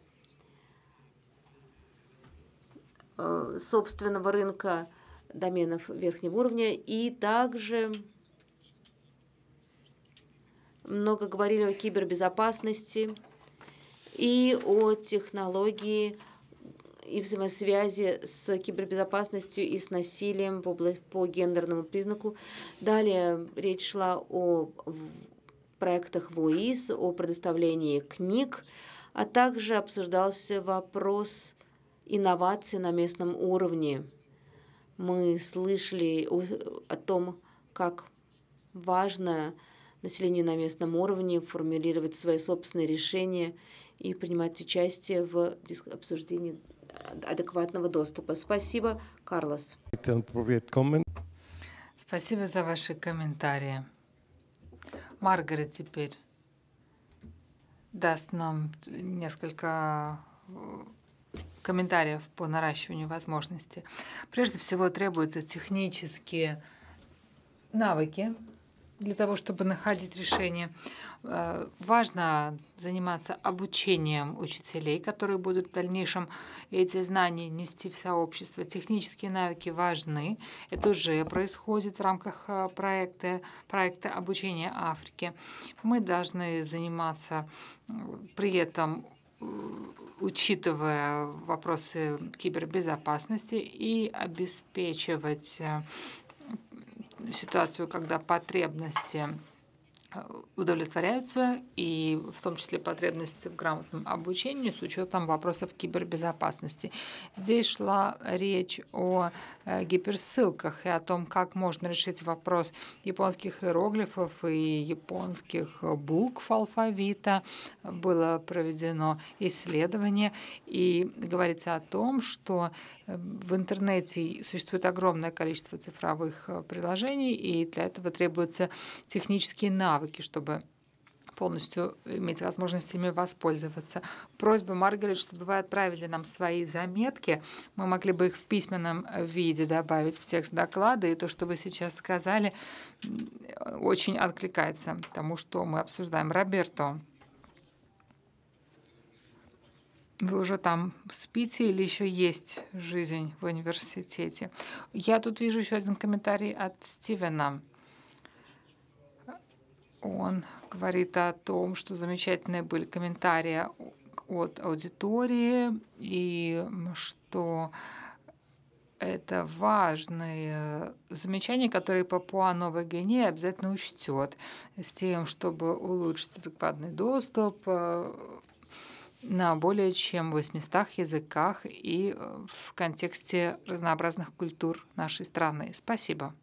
A: э, собственного рынка доменов верхнего уровня и также много говорили о кибербезопасности и о технологии и взаимосвязи с кибербезопасностью и с насилием по, по гендерному признаку. Далее речь шла о проектах ВОИС, о предоставлении книг, а также обсуждался вопрос инноваций на местном уровне. Мы слышали о, о том, как важно населению на местном уровне формулировать свои собственные решения и принимать участие в обсуждении адекватного доступа. Спасибо, Карлос.
B: Спасибо за ваши комментарии. Маргарет теперь даст нам несколько э, комментариев по наращиванию возможностей. Прежде всего требуются технические навыки для того, чтобы находить решение. Э, важно заниматься обучением учителей, которые будут в дальнейшем эти знания нести в сообщество. Технические навыки важны. Это уже происходит в рамках э, проекта, проекта обучения Африки. Мы должны заниматься э, при этом учитывая вопросы кибербезопасности и обеспечивать ситуацию, когда потребности э, удовлетворяются, и в том числе потребности в грамотном обучении с учетом вопросов кибербезопасности. Здесь шла речь о э, гиперссылках и о том, как можно решить вопрос японских иероглифов и японских букв алфавита. Было проведено исследование, и говорится о том, что в интернете существует огромное количество цифровых э, приложений, и для этого требуются технические навыки, чтобы полностью иметь возможность ими воспользоваться. Просьба, Маргарет, чтобы вы отправили нам свои заметки. Мы могли бы их в письменном э, виде добавить в текст доклада, и то, что вы сейчас сказали, э, очень откликается тому, что мы обсуждаем. Роберто. Вы уже там спите или еще есть жизнь в университете? Я тут вижу еще один комментарий от Стивена. Он говорит о том, что замечательные были комментарии от аудитории и что это важные замечания, которые Папуа Новая Гвинея обязательно учтет с тем, чтобы улучшить адекватный доступ э, на более чем 800 языках и э, в контексте разнообразных культур нашей страны. Спасибо.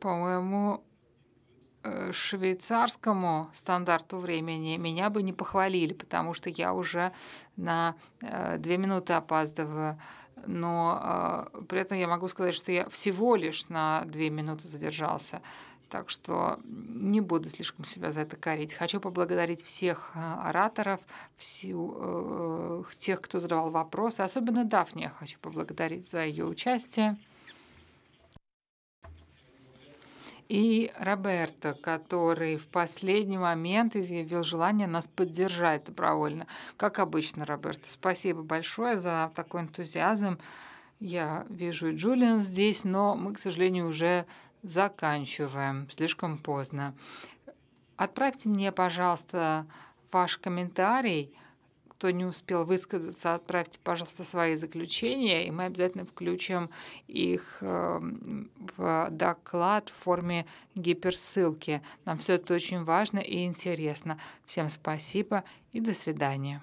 B: По моему э, швейцарскому стандарту времени меня бы не похвалили, потому что я уже на э, две минуты опаздываю. Но при этом я могу сказать, что я всего лишь на две минуты задержался так что не буду слишком себя за это корить. Хочу поблагодарить всех а, ораторов, всю, э, тех, кто задавал вопросы, особенно Дафния хочу поблагодарить за ее участие. И Роберто, который в последний момент изъявил желание нас поддержать добровольно. Как обычно, Роберто, спасибо большое за такой энтузиазм. Я вижу и Джулиан здесь, но мы, к сожалению, уже заканчиваем слишком поздно. Отправьте мне, пожалуйста, ваш комментарий. Кто не успел высказаться, отправьте, пожалуйста, свои заключения, и мы обязательно включим их э, в доклад в форме гиперссылки. Нам все это очень важно и интересно. Всем спасибо и до свидания.